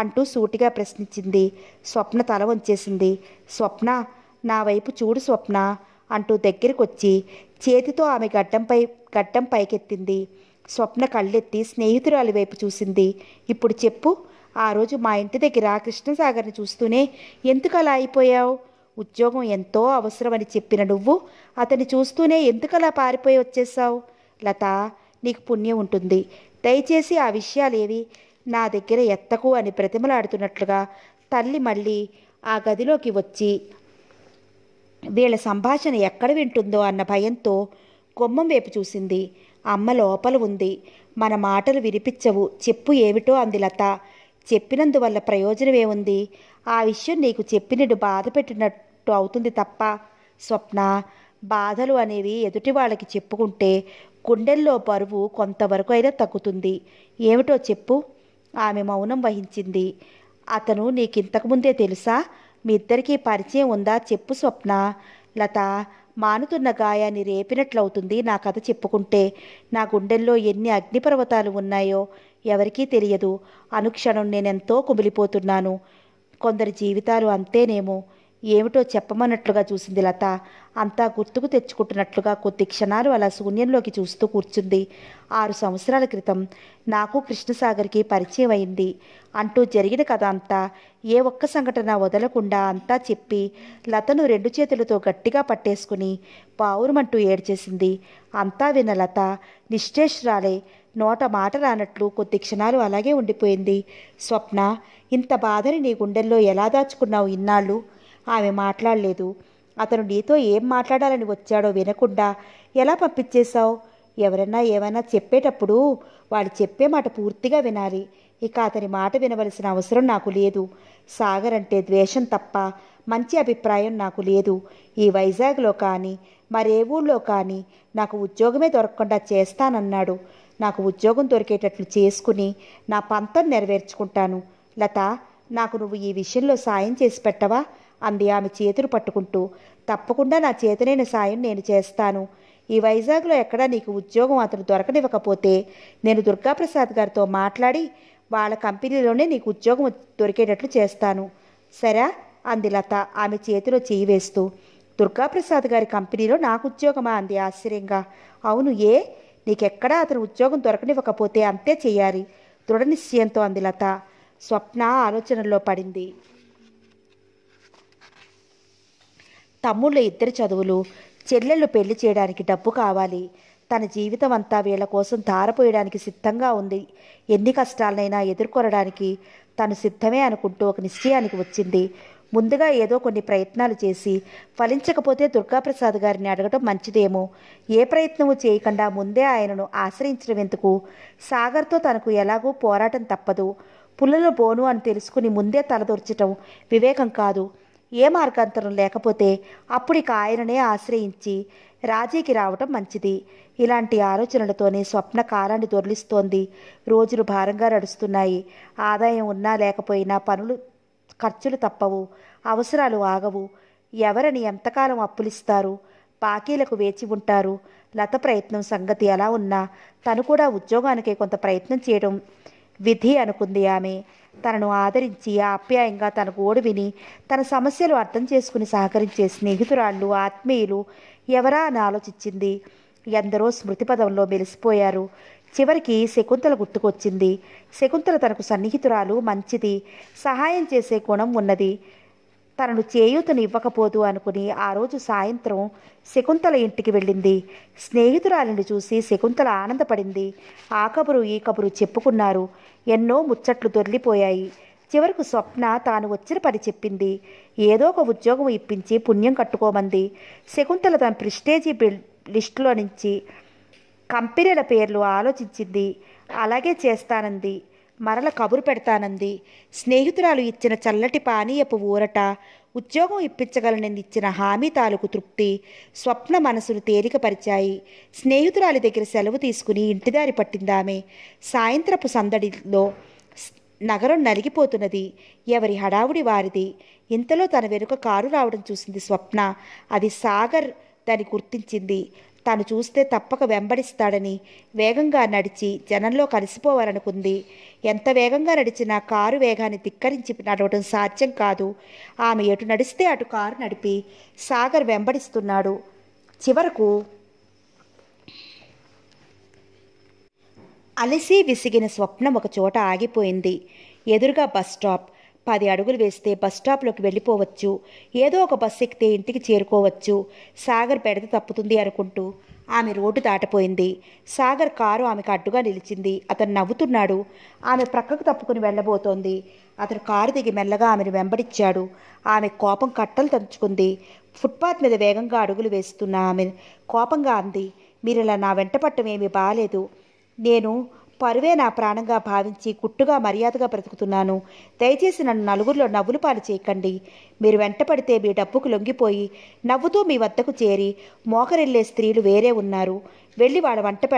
అంటూ సూటిగా ప్రశ్నించింది స్వప్న తల వంచేసింది స్వప్న నా వైపు చూడు స్వప్న అంటూ దగ్గరికొచ్చి చేతితో ఆమె గడ్డంపై గడ్డం పైకెత్తింది స్వప్న కళ్ళెత్తి స్నేహితురాలి వైపు చూసింది ఇప్పుడు చెప్పు ఆ రోజు మా ఇంటి దగ్గర కృష్ణసాగర్ని చూస్తూనే ఎందుకు అలా అయిపోయావు ఉద్యోగం ఎంతో అవసరమని చెప్పిన నువ్వు అతన్ని చూస్తూనే ఎందుకు అలా పారిపోయి వచ్చేసావు లత నీకు పుణ్యం ఉంటుంది దయచేసి ఆ విషయాలేవి నా దగ్గర ఎత్తకు అని ప్రతిమలాడుతున్నట్లుగా తల్లి మళ్ళీ ఆ గదిలోకి వచ్చి వీళ్ళ సంభాషణ ఎక్కడ వింటుందో అన్న భయంతో గుమ్మం వైపు చూసింది అమ్మ లోపల ఉంది మన మాటలు వినిపించవు చెప్పు ఏమిటో అంది లత చెప్పినందువల్ల ప్రయోజనమేముంది ఆ విషయం నీకు చెప్పినట్టు బాధ పెట్టినట్టు అవుతుంది తప్ప స్వప్న బాధలు అనేవి ఎదుటి వాళ్ళకి చెప్పుకుంటే గుండెల్లో బరువు కొంతవరకు అయినా తగ్గుతుంది ఏమిటో చెప్పు ఆమె మౌనం వహించింది అతను నీకు ఇంతకుముందే తెలుసా మీ ఇద్దరికీ పరిచయం ఉందా చెప్పు స్వప్న లత మానుతున్న గాయాన్ని రేపినట్లవుతుంది నా కథ చెప్పుకుంటే నా గుండెల్లో ఎన్ని అగ్నిపర్వతాలు ఉన్నాయో ఎవరికీ తెలియదు అనుక్షణం నేనెంతో కుమిలిపోతున్నాను కొందరి జీవితాలు అంతేనేమో ఏమిటో చెప్పమన్నట్లుగా చూసింది లత అంతా గుర్తుకు తెచ్చుకుంటున్నట్లుగా కొద్ది క్షణాలు అలా శూన్యంలోకి చూస్తూ కూర్చుంది ఆరు సంవత్సరాల క్రితం నాకు కృష్ణసాగర్కి పరిచయం అయింది అంటూ జరిగిన కథ అంతా ఏ ఒక్క సంఘటన వదలకుండా అంతా చెప్పి లతను రెండు చేతులతో గట్టిగా పట్టేసుకుని పావురమంటూ ఏడ్చేసింది అంతా విన్న లత నిశ్చేష్రాలే నోట మాట రానట్లు కొద్ది క్షణాలు అలాగే ఉండిపోయింది స్వప్న ఇంత బాధని నీ గుండెల్లో ఎలా దాచుకున్నావు ఇన్నాళ్ళు ఆమె మాట్లాడలేదు అతను నీతో ఏం మాట్లాడాలని వచ్చాడో వినకుండా ఎలా పంపించేశావు ఎవరైనా ఏమైనా చెప్పేటప్పుడు వాడు చెప్పే మాట పూర్తిగా వినాలి ఇక అతని మాట వినవలసిన అవసరం నాకు లేదు సాగర్ అంటే ద్వేషం తప్ప మంచి అభిప్రాయం నాకు లేదు ఈ వైజాగ్లో కానీ మరే ఊళ్ళో కానీ నాకు ఉద్యోగమే దొరకకుండా చేస్తానన్నాడు నాకు ఉద్యోగం దొరికేటట్లు చేసుకుని నా పంతం నెరవేర్చుకుంటాను లత నాకు నువ్వు ఈ విషయంలో సాయం చేసి పెట్టవా అంది ఆమె చేతులు పట్టుకుంటూ తప్పకుండా నా చేతనైన సాయం నేను చేస్తాను ఈ వైజాగ్లో ఎక్కడా నీకు ఉద్యోగం అతను దొరకనివ్వకపోతే నేను దుర్గాప్రసాద్ గారితో మాట్లాడి వాళ్ళ కంపెనీలోనే నీకు ఉద్యోగం దొరికేటట్లు చేస్తాను సరే అంది లత ఆమె చేతిలో చేయి వేస్తూ దుర్గాప్రసాద్ గారి కంపెనీలో నాకు ఉద్యోగమా అంది ఆశ్చర్యంగా అవును ఏ నీకెక్కడా అతను ఉద్యోగం దొరకనివ్వకపోతే అంతే చేయాలి దృఢ నిశ్చయంతో అంది లత స్వప్న ఆలోచనలో పడింది తమ్ముళ్ళ ఇద్దరి చదువులు చెల్లెళ్ళు పెళ్లి చేయడానికి డబ్బు కావాలి తన జీవితం అంతా వీళ్ళ కోసం ధారపోయడానికి సిద్ధంగా ఉంది ఎన్ని కష్టాలనైనా ఎదుర్కొనడానికి తను సిద్ధమే అనుకుంటూ ఒక నిశ్చయానికి వచ్చింది ముందుగా ఏదో కొన్ని ప్రయత్నాలు చేసి ఫలించకపోతే దుర్గాప్రసాద్ గారిని అడగటం మంచిదేమో ఏ ప్రయత్నము చేయకుండా ముందే ఆయనను ఆశ్రయించడం ఎందుకు సాగర్తో తనకు ఎలాగూ పోరాటం తప్పదు పుల్లలు బోను అని తెలుసుకుని ముందే తలదొర్చటం వివేకం కాదు ఏ మార్గాంతరం లేకపోతే అప్పుడిక ఆయననే ఆశ్రయించి రాజీకి రావటం మంచిది ఇలాంటి ఆలోచనలతోనే స్వప్న కాలాన్ని దొర్లిస్తోంది రోజులు భారంగా నడుస్తున్నాయి ఆదాయం ఉన్నా లేకపోయినా పనులు ఖర్చులు తప్పవు అవసరాలు ఆగవు ఎవరని ఎంతకాలం అప్పులిస్తారు బాకీలకు వేచి ఉంటారు లత ప్రయత్నం సంగతి ఎలా ఉన్నా తను కూడా ఉద్యోగానికి కొంత ప్రయత్నం చేయడం విధి అనుకుంది ఆమె తనను ఆదరించి ఆప్యాయంగా తనకు ఓడివిని తన సమస్యలు అర్థం చేసుకుని సహకరించే స్నేహితురాళ్ళు ఆత్మీయులు ఎవరా అని ఆలోచించింది ఎందరో స్మృతిపదంలో మెలిసిపోయారు చివరికి శకుంతల గుర్తుకొచ్చింది శకుంతల తనకు సన్నిహితురాలు మంచిది సహాయం చేసే గుణం ఉన్నది తనను చేయూతను ఇవ్వకపోదు అనుకుని ఆ రోజు సాయంత్రం శకుంతల ఇంటికి వెళ్ళింది స్నేహితురాలిని చూసి శకుంతల ఆనందపడింది ఆ కబురు ఈ కబురు చెప్పుకున్నారు ఎన్నో ముచ్చట్లు దొర్లిపోయాయి చివరకు స్వప్న తాను వచ్చిన పని చెప్పింది ఏదో ఒక ఉద్యోగం ఇప్పించి పుణ్యం కట్టుకోమంది శకుంతల తన ప్రిస్టేజీ బిల్ లిస్టులో నుంచి కంపెనీల పేర్లు ఆలోచించింది అలాగే చేస్తానంది మరల కబురు పెడతానంది స్నేహితురాలు ఇచ్చిన చల్లటి పానీయపు ఊరట ఉద్యోగం ఇప్పించగలనని ఇచ్చిన హామీ తాలూకు తృప్తి స్వప్న మనసును తేలికపరిచాయి స్నేహితురాలి దగ్గర సెలవు తీసుకుని ఇంటిదారి పట్టిందామె సాయంత్రపు సందడిలో నగరం నలిగిపోతున్నది ఎవరి హడావుడి వారిది ఇంతలో తన వెనుక కారు రావడం చూసింది స్వప్న అది సాగర్ దాన్ని గుర్తించింది తాను చూస్తే తప్పక వెంబడిస్తాడని వేగంగా నడిచి జనంలో కలిసిపోవాలనుకుంది ఎంత వేగంగా నడిచినా కారు వేగాన్ని ధిక్కరించి నడవడం సాధ్యం కాదు ఆమె ఎటు నడిస్తే అటు కారు నడిపి సాగర్ వెంబడిస్తున్నాడు చివరకు అలసి విసిగిన స్వప్నం ఒక చోట ఆగిపోయింది ఎదురుగా బస్ స్టాప్ పది అడుగులు వేస్తే బస్ స్టాప్లోకి వెళ్ళిపోవచ్చు ఏదో ఒక బస్సు ఎక్కితే ఇంటికి చేరుకోవచ్చు సాగర్ పెడత తప్పుతుంది అనుకుంటూ ఆమె రోడ్డు దాటపోయింది సాగర్ కారు ఆమెకు అడ్డుగా నిలిచింది అతను నవ్వుతున్నాడు ఆమె ప్రక్కకు తప్పుకుని వెళ్ళబోతోంది అతను కారు దిగి మెల్లగా ఆమెను వెంబడిచ్చాడు ఆమె కోపం కట్టలు తంచుకుంది ఫుట్పాత్ మీద వేగంగా అడుగులు వేస్తున్న ఆమె కోపంగా అంది మీరు ఇలా నా వెంట పట్టమేమీ ఏమీ బాగాలేదు నేను పరువే నా ప్రాణంగా భావించి కుట్టుగా మర్యాదగా బ్రతుకుతున్నాను దయచేసి నన్ను నలుగురిలో నవ్వులు పాలు చేయకండి మీరు వెంటపడితే మీ డబ్బుకు లొంగిపోయి నవ్వుతూ మీ వద్దకు చేరి మోకరిల్లే స్త్రీలు వేరే ఉన్నారు వెళ్ళి వాళ్ళ వంట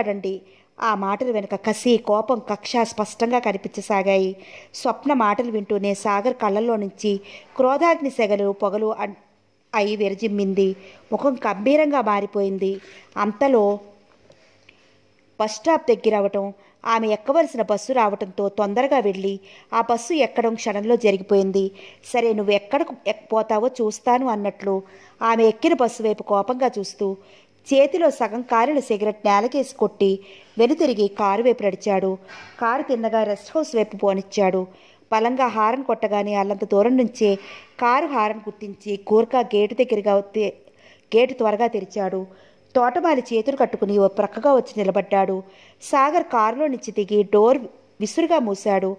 ఆ మాటలు వెనుక కసి కోపం కక్ష స్పష్టంగా కనిపించసాగాయి స్వప్న మాటలు వింటూనే సాగర్ కళ్ళల్లో నుంచి క్రోధాగ్ని సెగలు పొగలు అయి విరజిమ్మింది ముఖం గంభీరంగా మారిపోయింది అంతలో బస్ స్టాప్ దగ్గర అవటం ఆమె ఎక్కవలసిన బస్సు రావడంతో తొందరగా వెళ్ళి ఆ బస్సు ఎక్కడం క్షణంలో జరిగిపోయింది సరే నువ్వు ఎక్కడకు పోతావో చూస్తాను అన్నట్లు ఆమె ఎక్కిన బస్సు వైపు కోపంగా చూస్తూ చేతిలో సగం కారిన సిగరెట్ నేలకేసి కొట్టి వెనుతిరిగి కారు వైపు నడిచాడు కారు తిన్నగా రెస్ట్ హౌస్ వైపు పోనిచ్చాడు బలంగా హారన్ కొట్టగానే అల్లంత దూరం నుంచే కారు హారన్ గుర్తించి కూర్కా గేటు దగ్గరగా గేటు త్వరగా తెరిచాడు తోటమాలి చేతులు కట్టుకుని ఓ ప్రక్కగా వచ్చి నిలబడ్డాడు సాగర్ కారులో నుంచి దిగి డోర్ విసురుగా మూశాడు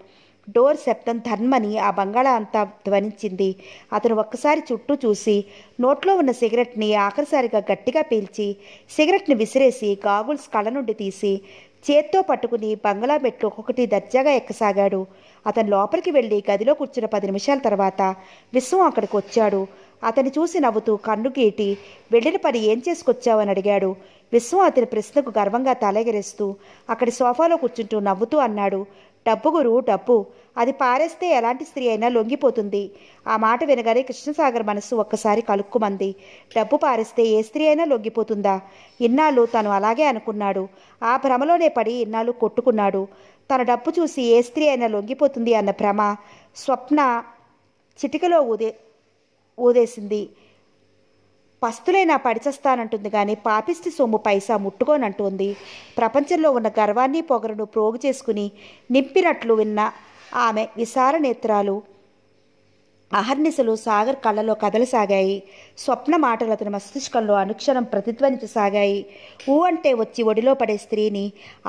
డోర్ శబ్దం ధన్మని ఆ బంగాళా అంతా ధ్వనించింది అతను ఒక్కసారి చుట్టూ చూసి నోట్లో ఉన్న సిగరెట్ని ఆఖరిసారిగా గట్టిగా పీల్చి సిగరెట్ని విసిరేసి గాగుల్స్ కళ్ళ నుండి తీసి చేత్తో పట్టుకుని బంగ్లా మెట్లు ఒక్కొక్కటి దర్జాగా ఎక్కసాగాడు అతను లోపలికి వెళ్ళి గదిలో కూర్చున్న పది నిమిషాల తర్వాత విశ్వం అక్కడికి వచ్చాడు అతని చూసి నవ్వుతూ కన్ను గీటి వెళ్ళిన పని ఏం చేసుకొచ్చావని అడిగాడు విశ్వం అతని ప్రశ్నకు గర్వంగా తలగెరేస్తూ అక్కడి సోఫాలో కూర్చుంటూ నవ్వుతూ అన్నాడు డబ్బు గురువు డబ్బు అది పారేస్తే ఎలాంటి స్త్రీ అయినా లొంగిపోతుంది ఆ మాట వినగానే కృష్ణసాగర్ మనసు ఒక్కసారి కలుక్కుమంది డబ్బు పారేస్తే ఏ స్త్రీ అయినా లొంగిపోతుందా ఇన్నాళ్ళు తను అలాగే అనుకున్నాడు ఆ భ్రమలోనే పడి ఇన్నాళ్ళు కొట్టుకున్నాడు తన డబ్బు చూసి ఏ స్త్రీ అయినా లొంగిపోతుంది అన్న భ్రమ స్వప్న చిటికలో ఉదే ఊదేసింది పస్తులైనా పడిచేస్తానంటుంది కానీ పాపిస్టి సొమ్ము పైసా ముట్టుకోనంటుంది ప్రపంచంలో ఉన్న గర్వాన్ని పొగరును ప్రోగు చేసుకుని నింపినట్లు విన్న ఆమె విశాల నేత్రాలు అహర్నిశలు సాగర్ కళ్ళలో కదలసాగాయి స్వప్న మాటలు అతని మస్తిష్కంలో అనుక్షణం ప్రతిధ్వనించసాగాయి ఊ అంటే వచ్చి ఒడిలో పడే స్త్రీని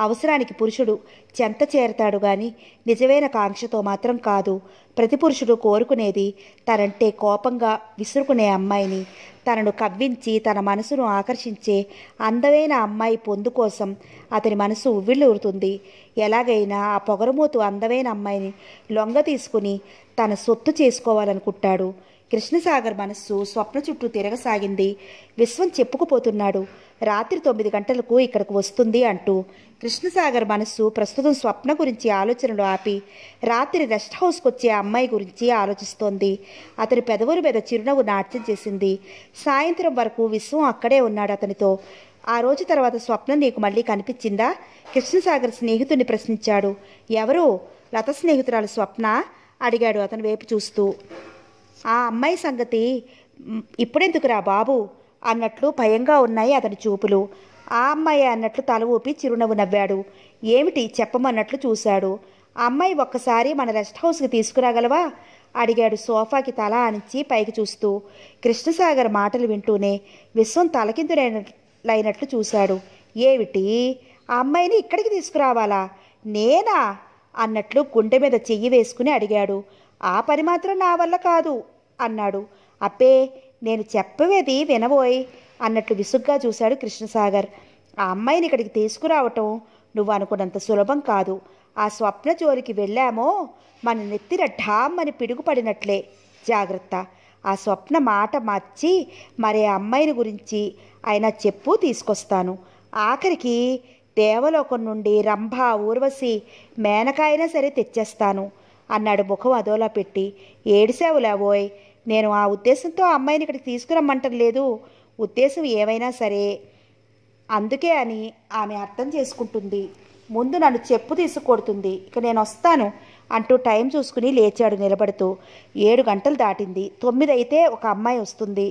అవసరానికి పురుషుడు చెంత చేరతాడు గాని నిజమైన కాంక్షతో మాత్రం కాదు ప్రతి పురుషుడు కోరుకునేది తనంటే కోపంగా విసురుకునే అమ్మాయిని తనను కవ్వించి తన మనసును ఆకర్షించే అందమైన అమ్మాయి పొందు కోసం అతని మనసు ఉవ్విళ్ళూరుతుంది ఎలాగైనా ఆ పొగరమూతు అందమైన అమ్మాయిని లొంగ తీసుకుని తన సొత్తు చేసుకోవాలనుకుంటాడు కృష్ణసాగర్ మనస్సు స్వప్న చుట్టూ తిరగసాగింది విశ్వం చెప్పుకుపోతున్నాడు రాత్రి తొమ్మిది గంటలకు ఇక్కడికి వస్తుంది అంటూ కృష్ణసాగర్ మనస్సు ప్రస్తుతం స్వప్న గురించి ఆలోచనలు ఆపి రాత్రి రెస్ట్ హౌస్కి వచ్చే అమ్మాయి గురించి ఆలోచిస్తోంది అతని పెదవుల మీద చిరునవ్వు నాట్యం చేసింది సాయంత్రం వరకు విశ్వం అక్కడే ఉన్నాడు అతనితో ఆ రోజు తర్వాత స్వప్నం నీకు మళ్ళీ కనిపించిందా కృష్ణసాగర్ స్నేహితుడిని ప్రశ్నించాడు ఎవరు లత స్నేహితురాలు స్వప్న అడిగాడు అతను వేపు చూస్తూ ఆ అమ్మాయి సంగతి ఇప్పుడెందుకురా బాబు అన్నట్లు భయంగా ఉన్నాయి అతని చూపులు ఆ అమ్మాయి అన్నట్లు తల ఊపి చిరునవ్వు నవ్వాడు ఏమిటి చెప్పమన్నట్లు చూశాడు అమ్మాయి ఒక్కసారి మన రెస్ట్ హౌస్కి తీసుకురాగలవా అడిగాడు సోఫాకి తల అణించి పైకి చూస్తూ కృష్ణసాగర్ మాటలు వింటూనే విశ్వం తలకిందులైనట్లు చూశాడు ఏమిటి ఆ అమ్మాయిని ఇక్కడికి తీసుకురావాలా నేనా అన్నట్లు గుండె మీద చెయ్యి వేసుకుని అడిగాడు ఆ పని మాత్రం నా వల్ల కాదు అన్నాడు అబ్బే నేను చెప్పవేది వినబోయ్ అన్నట్లు విసుగ్గా చూశాడు కృష్ణసాగర్ ఆ అమ్మాయిని ఇక్కడికి తీసుకురావటం నువ్వు అనుకున్నంత సులభం కాదు ఆ స్వప్న జోలికి వెళ్ళామో మన నెత్తిన అని పిడుగుపడినట్లే జాగ్రత్త ఆ స్వప్న మాట మార్చి మరే అమ్మాయిని గురించి అయినా చెప్పు తీసుకొస్తాను ఆఖరికి దేవలోకం నుండి రంభ ఊర్వశి మేనకాయన సరే తెచ్చేస్తాను అన్నాడు ముఖం అదోలా పెట్టి ఏడిసావులావోయ్ నేను ఆ ఉద్దేశంతో ఆ అమ్మాయిని ఇక్కడికి తీసుకురమ్మంటం లేదు ఉద్దేశం ఏమైనా సరే అందుకే అని ఆమె అర్థం చేసుకుంటుంది ముందు నన్ను చెప్పు తీసుకొడుతుంది ఇక నేను వస్తాను అంటూ టైం చూసుకుని లేచాడు నిలబడుతూ ఏడు గంటలు దాటింది తొమ్మిది అయితే ఒక అమ్మాయి వస్తుంది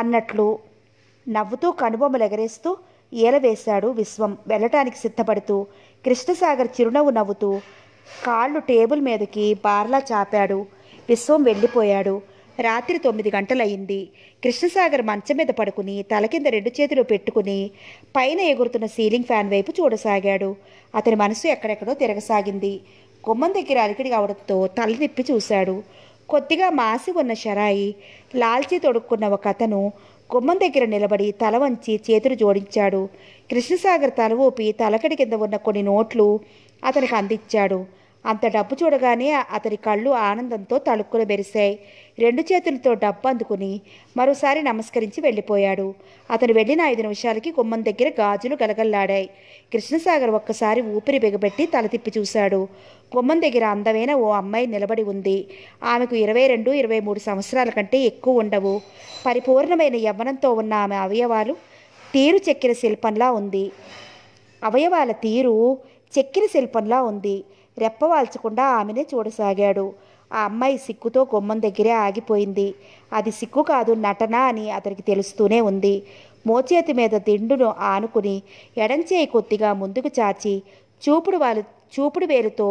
అన్నట్లు నవ్వుతూ కనుబొమ్మలు ఎగరేస్తూ ఏలవేశాడు విశ్వం వెళ్ళటానికి సిద్ధపడుతూ కృష్ణసాగర్ చిరునవ్వు నవ్వుతూ కాళ్ళు టేబుల్ మీదకి బార్లా చాపాడు విశ్వం వెళ్ళిపోయాడు రాత్రి తొమ్మిది గంటలయ్యింది కృష్ణసాగర్ మంచం మీద పడుకుని తల కింద రెండు చేతులు పెట్టుకుని పైన ఎగురుతున్న సీలింగ్ ఫ్యాన్ వైపు చూడసాగాడు అతని మనసు ఎక్కడెక్కడో తిరగసాగింది గుమ్మం దగ్గర అలికిడి కావడంతో తల నిప్పి చూశాడు కొద్దిగా మాసి ఉన్న షరాయి లాల్చి తొడుక్కున్న ఒక అతను గుమ్మం దగ్గర నిలబడి తల వంచి చేతులు జోడించాడు కృష్ణసాగర్ తల ఊపి తలకడి కింద ఉన్న కొన్ని నోట్లు అతనికి అందించాడు అంత డబ్బు చూడగానే అతని కళ్ళు ఆనందంతో తలుక్కులు బెరిశాయి రెండు చేతులతో డబ్బు అందుకుని మరోసారి నమస్కరించి వెళ్ళిపోయాడు అతను వెళ్ళిన ఐదు నిమిషాలకి గుమ్మం దగ్గర గాజులు గలగల్లాడాయి కృష్ణసాగర్ ఒక్కసారి ఊపిరి బిగబెట్టి తల తిప్పి చూశాడు గుమ్మం దగ్గర అందమైన ఓ అమ్మాయి నిలబడి ఉంది ఆమెకు ఇరవై రెండు ఇరవై మూడు సంవత్సరాల కంటే ఎక్కువ ఉండవు పరిపూర్ణమైన యవ్వనంతో ఉన్న ఆమె అవయవాలు తీరు చెక్కిన శిల్పంలా ఉంది అవయవాల తీరు చెక్కిన శిల్పంలా ఉంది రెప్పవాల్చకుండా ఆమెనే చూడసాగాడు ఆ అమ్మాయి సిక్కుతో గుమ్మం దగ్గరే ఆగిపోయింది అది సిక్కు కాదు నటన అని అతనికి తెలుస్తూనే ఉంది మోచేతి మీద దిండును ఆనుకుని ఎడంచేయి కొద్దిగా ముందుకు చాచి చూపుడు వాలు చూపుడు వేలుతో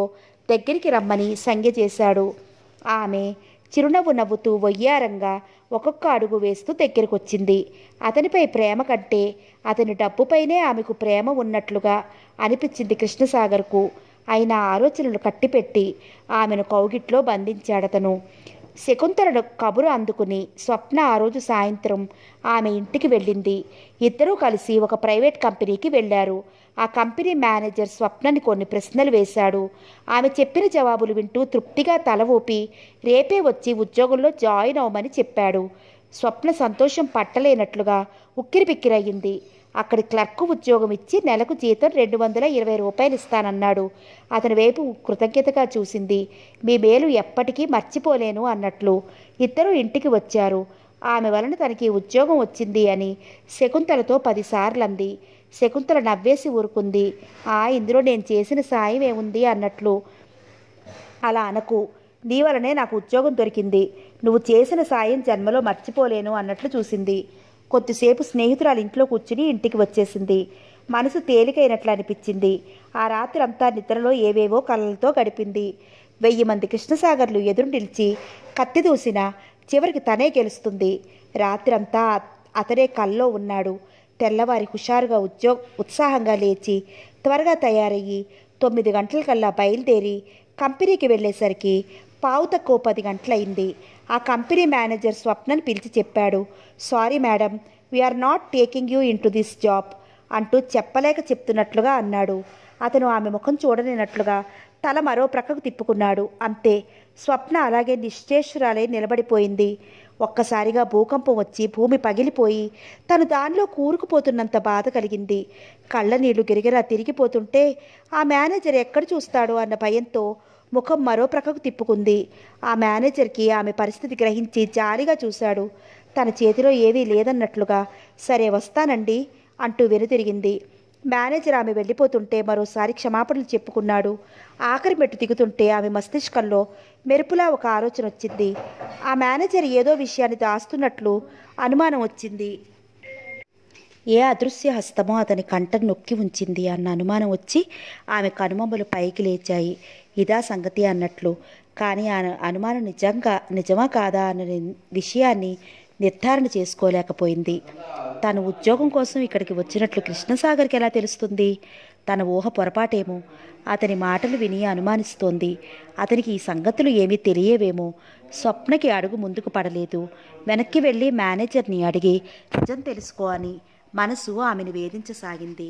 దగ్గరికి రమ్మని సంజ్ఞ చేశాడు ఆమె చిరునవ్వు నవ్వుతూ వయ్యారంగా ఒక్కొక్క అడుగు వేస్తూ దగ్గరకొచ్చింది అతనిపై ప్రేమ కంటే అతని డబ్బుపైనే ఆమెకు ప్రేమ ఉన్నట్లుగా అనిపించింది కృష్ణసాగర్కు ఆయన ఆలోచనలు కట్టిపెట్టి ఆమెను కౌగిట్లో బంధించాడతను శకుంతలను కబురు అందుకుని స్వప్న ఆ రోజు సాయంత్రం ఆమె ఇంటికి వెళ్ళింది ఇద్దరూ కలిసి ఒక ప్రైవేట్ కంపెనీకి వెళ్ళారు ఆ కంపెనీ మేనేజర్ స్వప్నని కొన్ని ప్రశ్నలు వేశాడు ఆమె చెప్పిన జవాబులు వింటూ తృప్తిగా తల ఊపి రేపే వచ్చి ఉద్యోగంలో జాయిన్ అవ్వమని చెప్పాడు స్వప్న సంతోషం పట్టలేనట్లుగా ఉక్కిరిబిక్కిరయ్యింది అక్కడి క్లర్క్ ఉద్యోగం ఇచ్చి నెలకు జీతం రెండు వందల ఇరవై రూపాయలు ఇస్తానన్నాడు అతని వైపు కృతజ్ఞతగా చూసింది మీ మేలు ఎప్పటికీ మర్చిపోలేను అన్నట్లు ఇద్దరు ఇంటికి వచ్చారు ఆమె వలన తనకి ఉద్యోగం వచ్చింది అని శకుంతలతో పదిసార్లు అంది శకుంతల నవ్వేసి ఊరుకుంది ఆ ఇందులో నేను చేసిన సాయం ఏముంది అన్నట్లు అలా అనకు నీ వలనే నాకు ఉద్యోగం దొరికింది నువ్వు చేసిన సాయం జన్మలో మర్చిపోలేను అన్నట్లు చూసింది కొద్దిసేపు స్నేహితురాలు ఇంట్లో కూర్చుని ఇంటికి వచ్చేసింది మనసు తేలికైనట్లు అనిపించింది ఆ రాత్రి అంతా నిద్రలో ఏవేవో కళ్ళతో గడిపింది వెయ్యి మంది కృష్ణసాగర్లు ఎదురు నిలిచి కత్తి దూసిన చివరికి తనే గెలుస్తుంది రాత్రంతా అతనే కల్లో ఉన్నాడు తెల్లవారి హుషారుగా ఉద్యోగ ఉత్సాహంగా లేచి త్వరగా తయారయ్యి తొమ్మిది గంటలకల్లా బయలుదేరి కంపెనీకి వెళ్ళేసరికి పావు పది గంటలైంది ఆ కంపెనీ మేనేజర్ స్వప్నని పిలిచి చెప్పాడు sorry madam we are not taking you into this job అంటూ చెప్పలేక చెప్తున్నట్లుగా అన్నాడు అతను ఆమె ముఖం చూడలేనట్లుగా తల మరో ప్రక్కకు తిప్పుకున్నాడు అంతే స్వప్న అలాగే నిశ్చేష్రాలై నిలబడిపోయింది ఒక్కసారిగా భూకంపం వచ్చి భూమి పగిలిపోయి తను దానిలో కూరుకుపోతున్నంత బాధ కలిగింది కళ్ళ నీళ్లు గిరిగిరా తిరిగిపోతుంటే ఆ మేనేజర్ ఎక్కడ చూస్తాడో అన్న భయంతో ముఖం మరో ప్రక్కకు తిప్పుకుంది ఆ మేనేజర్కి ఆమె పరిస్థితి గ్రహించి జాలిగా చూశాడు తన చేతిలో ఏవీ లేదన్నట్లుగా సరే వస్తానండి అంటూ వెనుతిరిగింది మేనేజర్ ఆమె వెళ్ళిపోతుంటే మరోసారి క్షమాపణలు చెప్పుకున్నాడు ఆఖరి మెట్టు దిగుతుంటే ఆమె మస్తిష్కంలో మెరుపులా ఒక ఆలోచన వచ్చింది ఆ మేనేజర్ ఏదో విషయాన్ని దాస్తున్నట్లు అనుమానం వచ్చింది ఏ అదృశ్య హస్తమో అతని కంట నొక్కి ఉంచింది అన్న అనుమానం వచ్చి ఆమె కనుమొమ్మలు పైకి లేచాయి ఇదా సంగతి అన్నట్లు కానీ ఆ అనుమానం నిజంగా నిజమా కాదా అనే విషయాన్ని నిర్ధారణ చేసుకోలేకపోయింది తను ఉద్యోగం కోసం ఇక్కడికి వచ్చినట్లు కృష్ణసాగర్కి ఎలా తెలుస్తుంది తన ఊహ పొరపాటేమో అతని మాటలు విని అనుమానిస్తోంది అతనికి ఈ సంగతులు ఏమీ తెలియవేమో స్వప్నకి అడుగు ముందుకు పడలేదు వెనక్కి వెళ్ళి మేనేజర్ని అడిగి నిజం తెలుసుకో అని మనసు ఆమెను వేధించసాగింది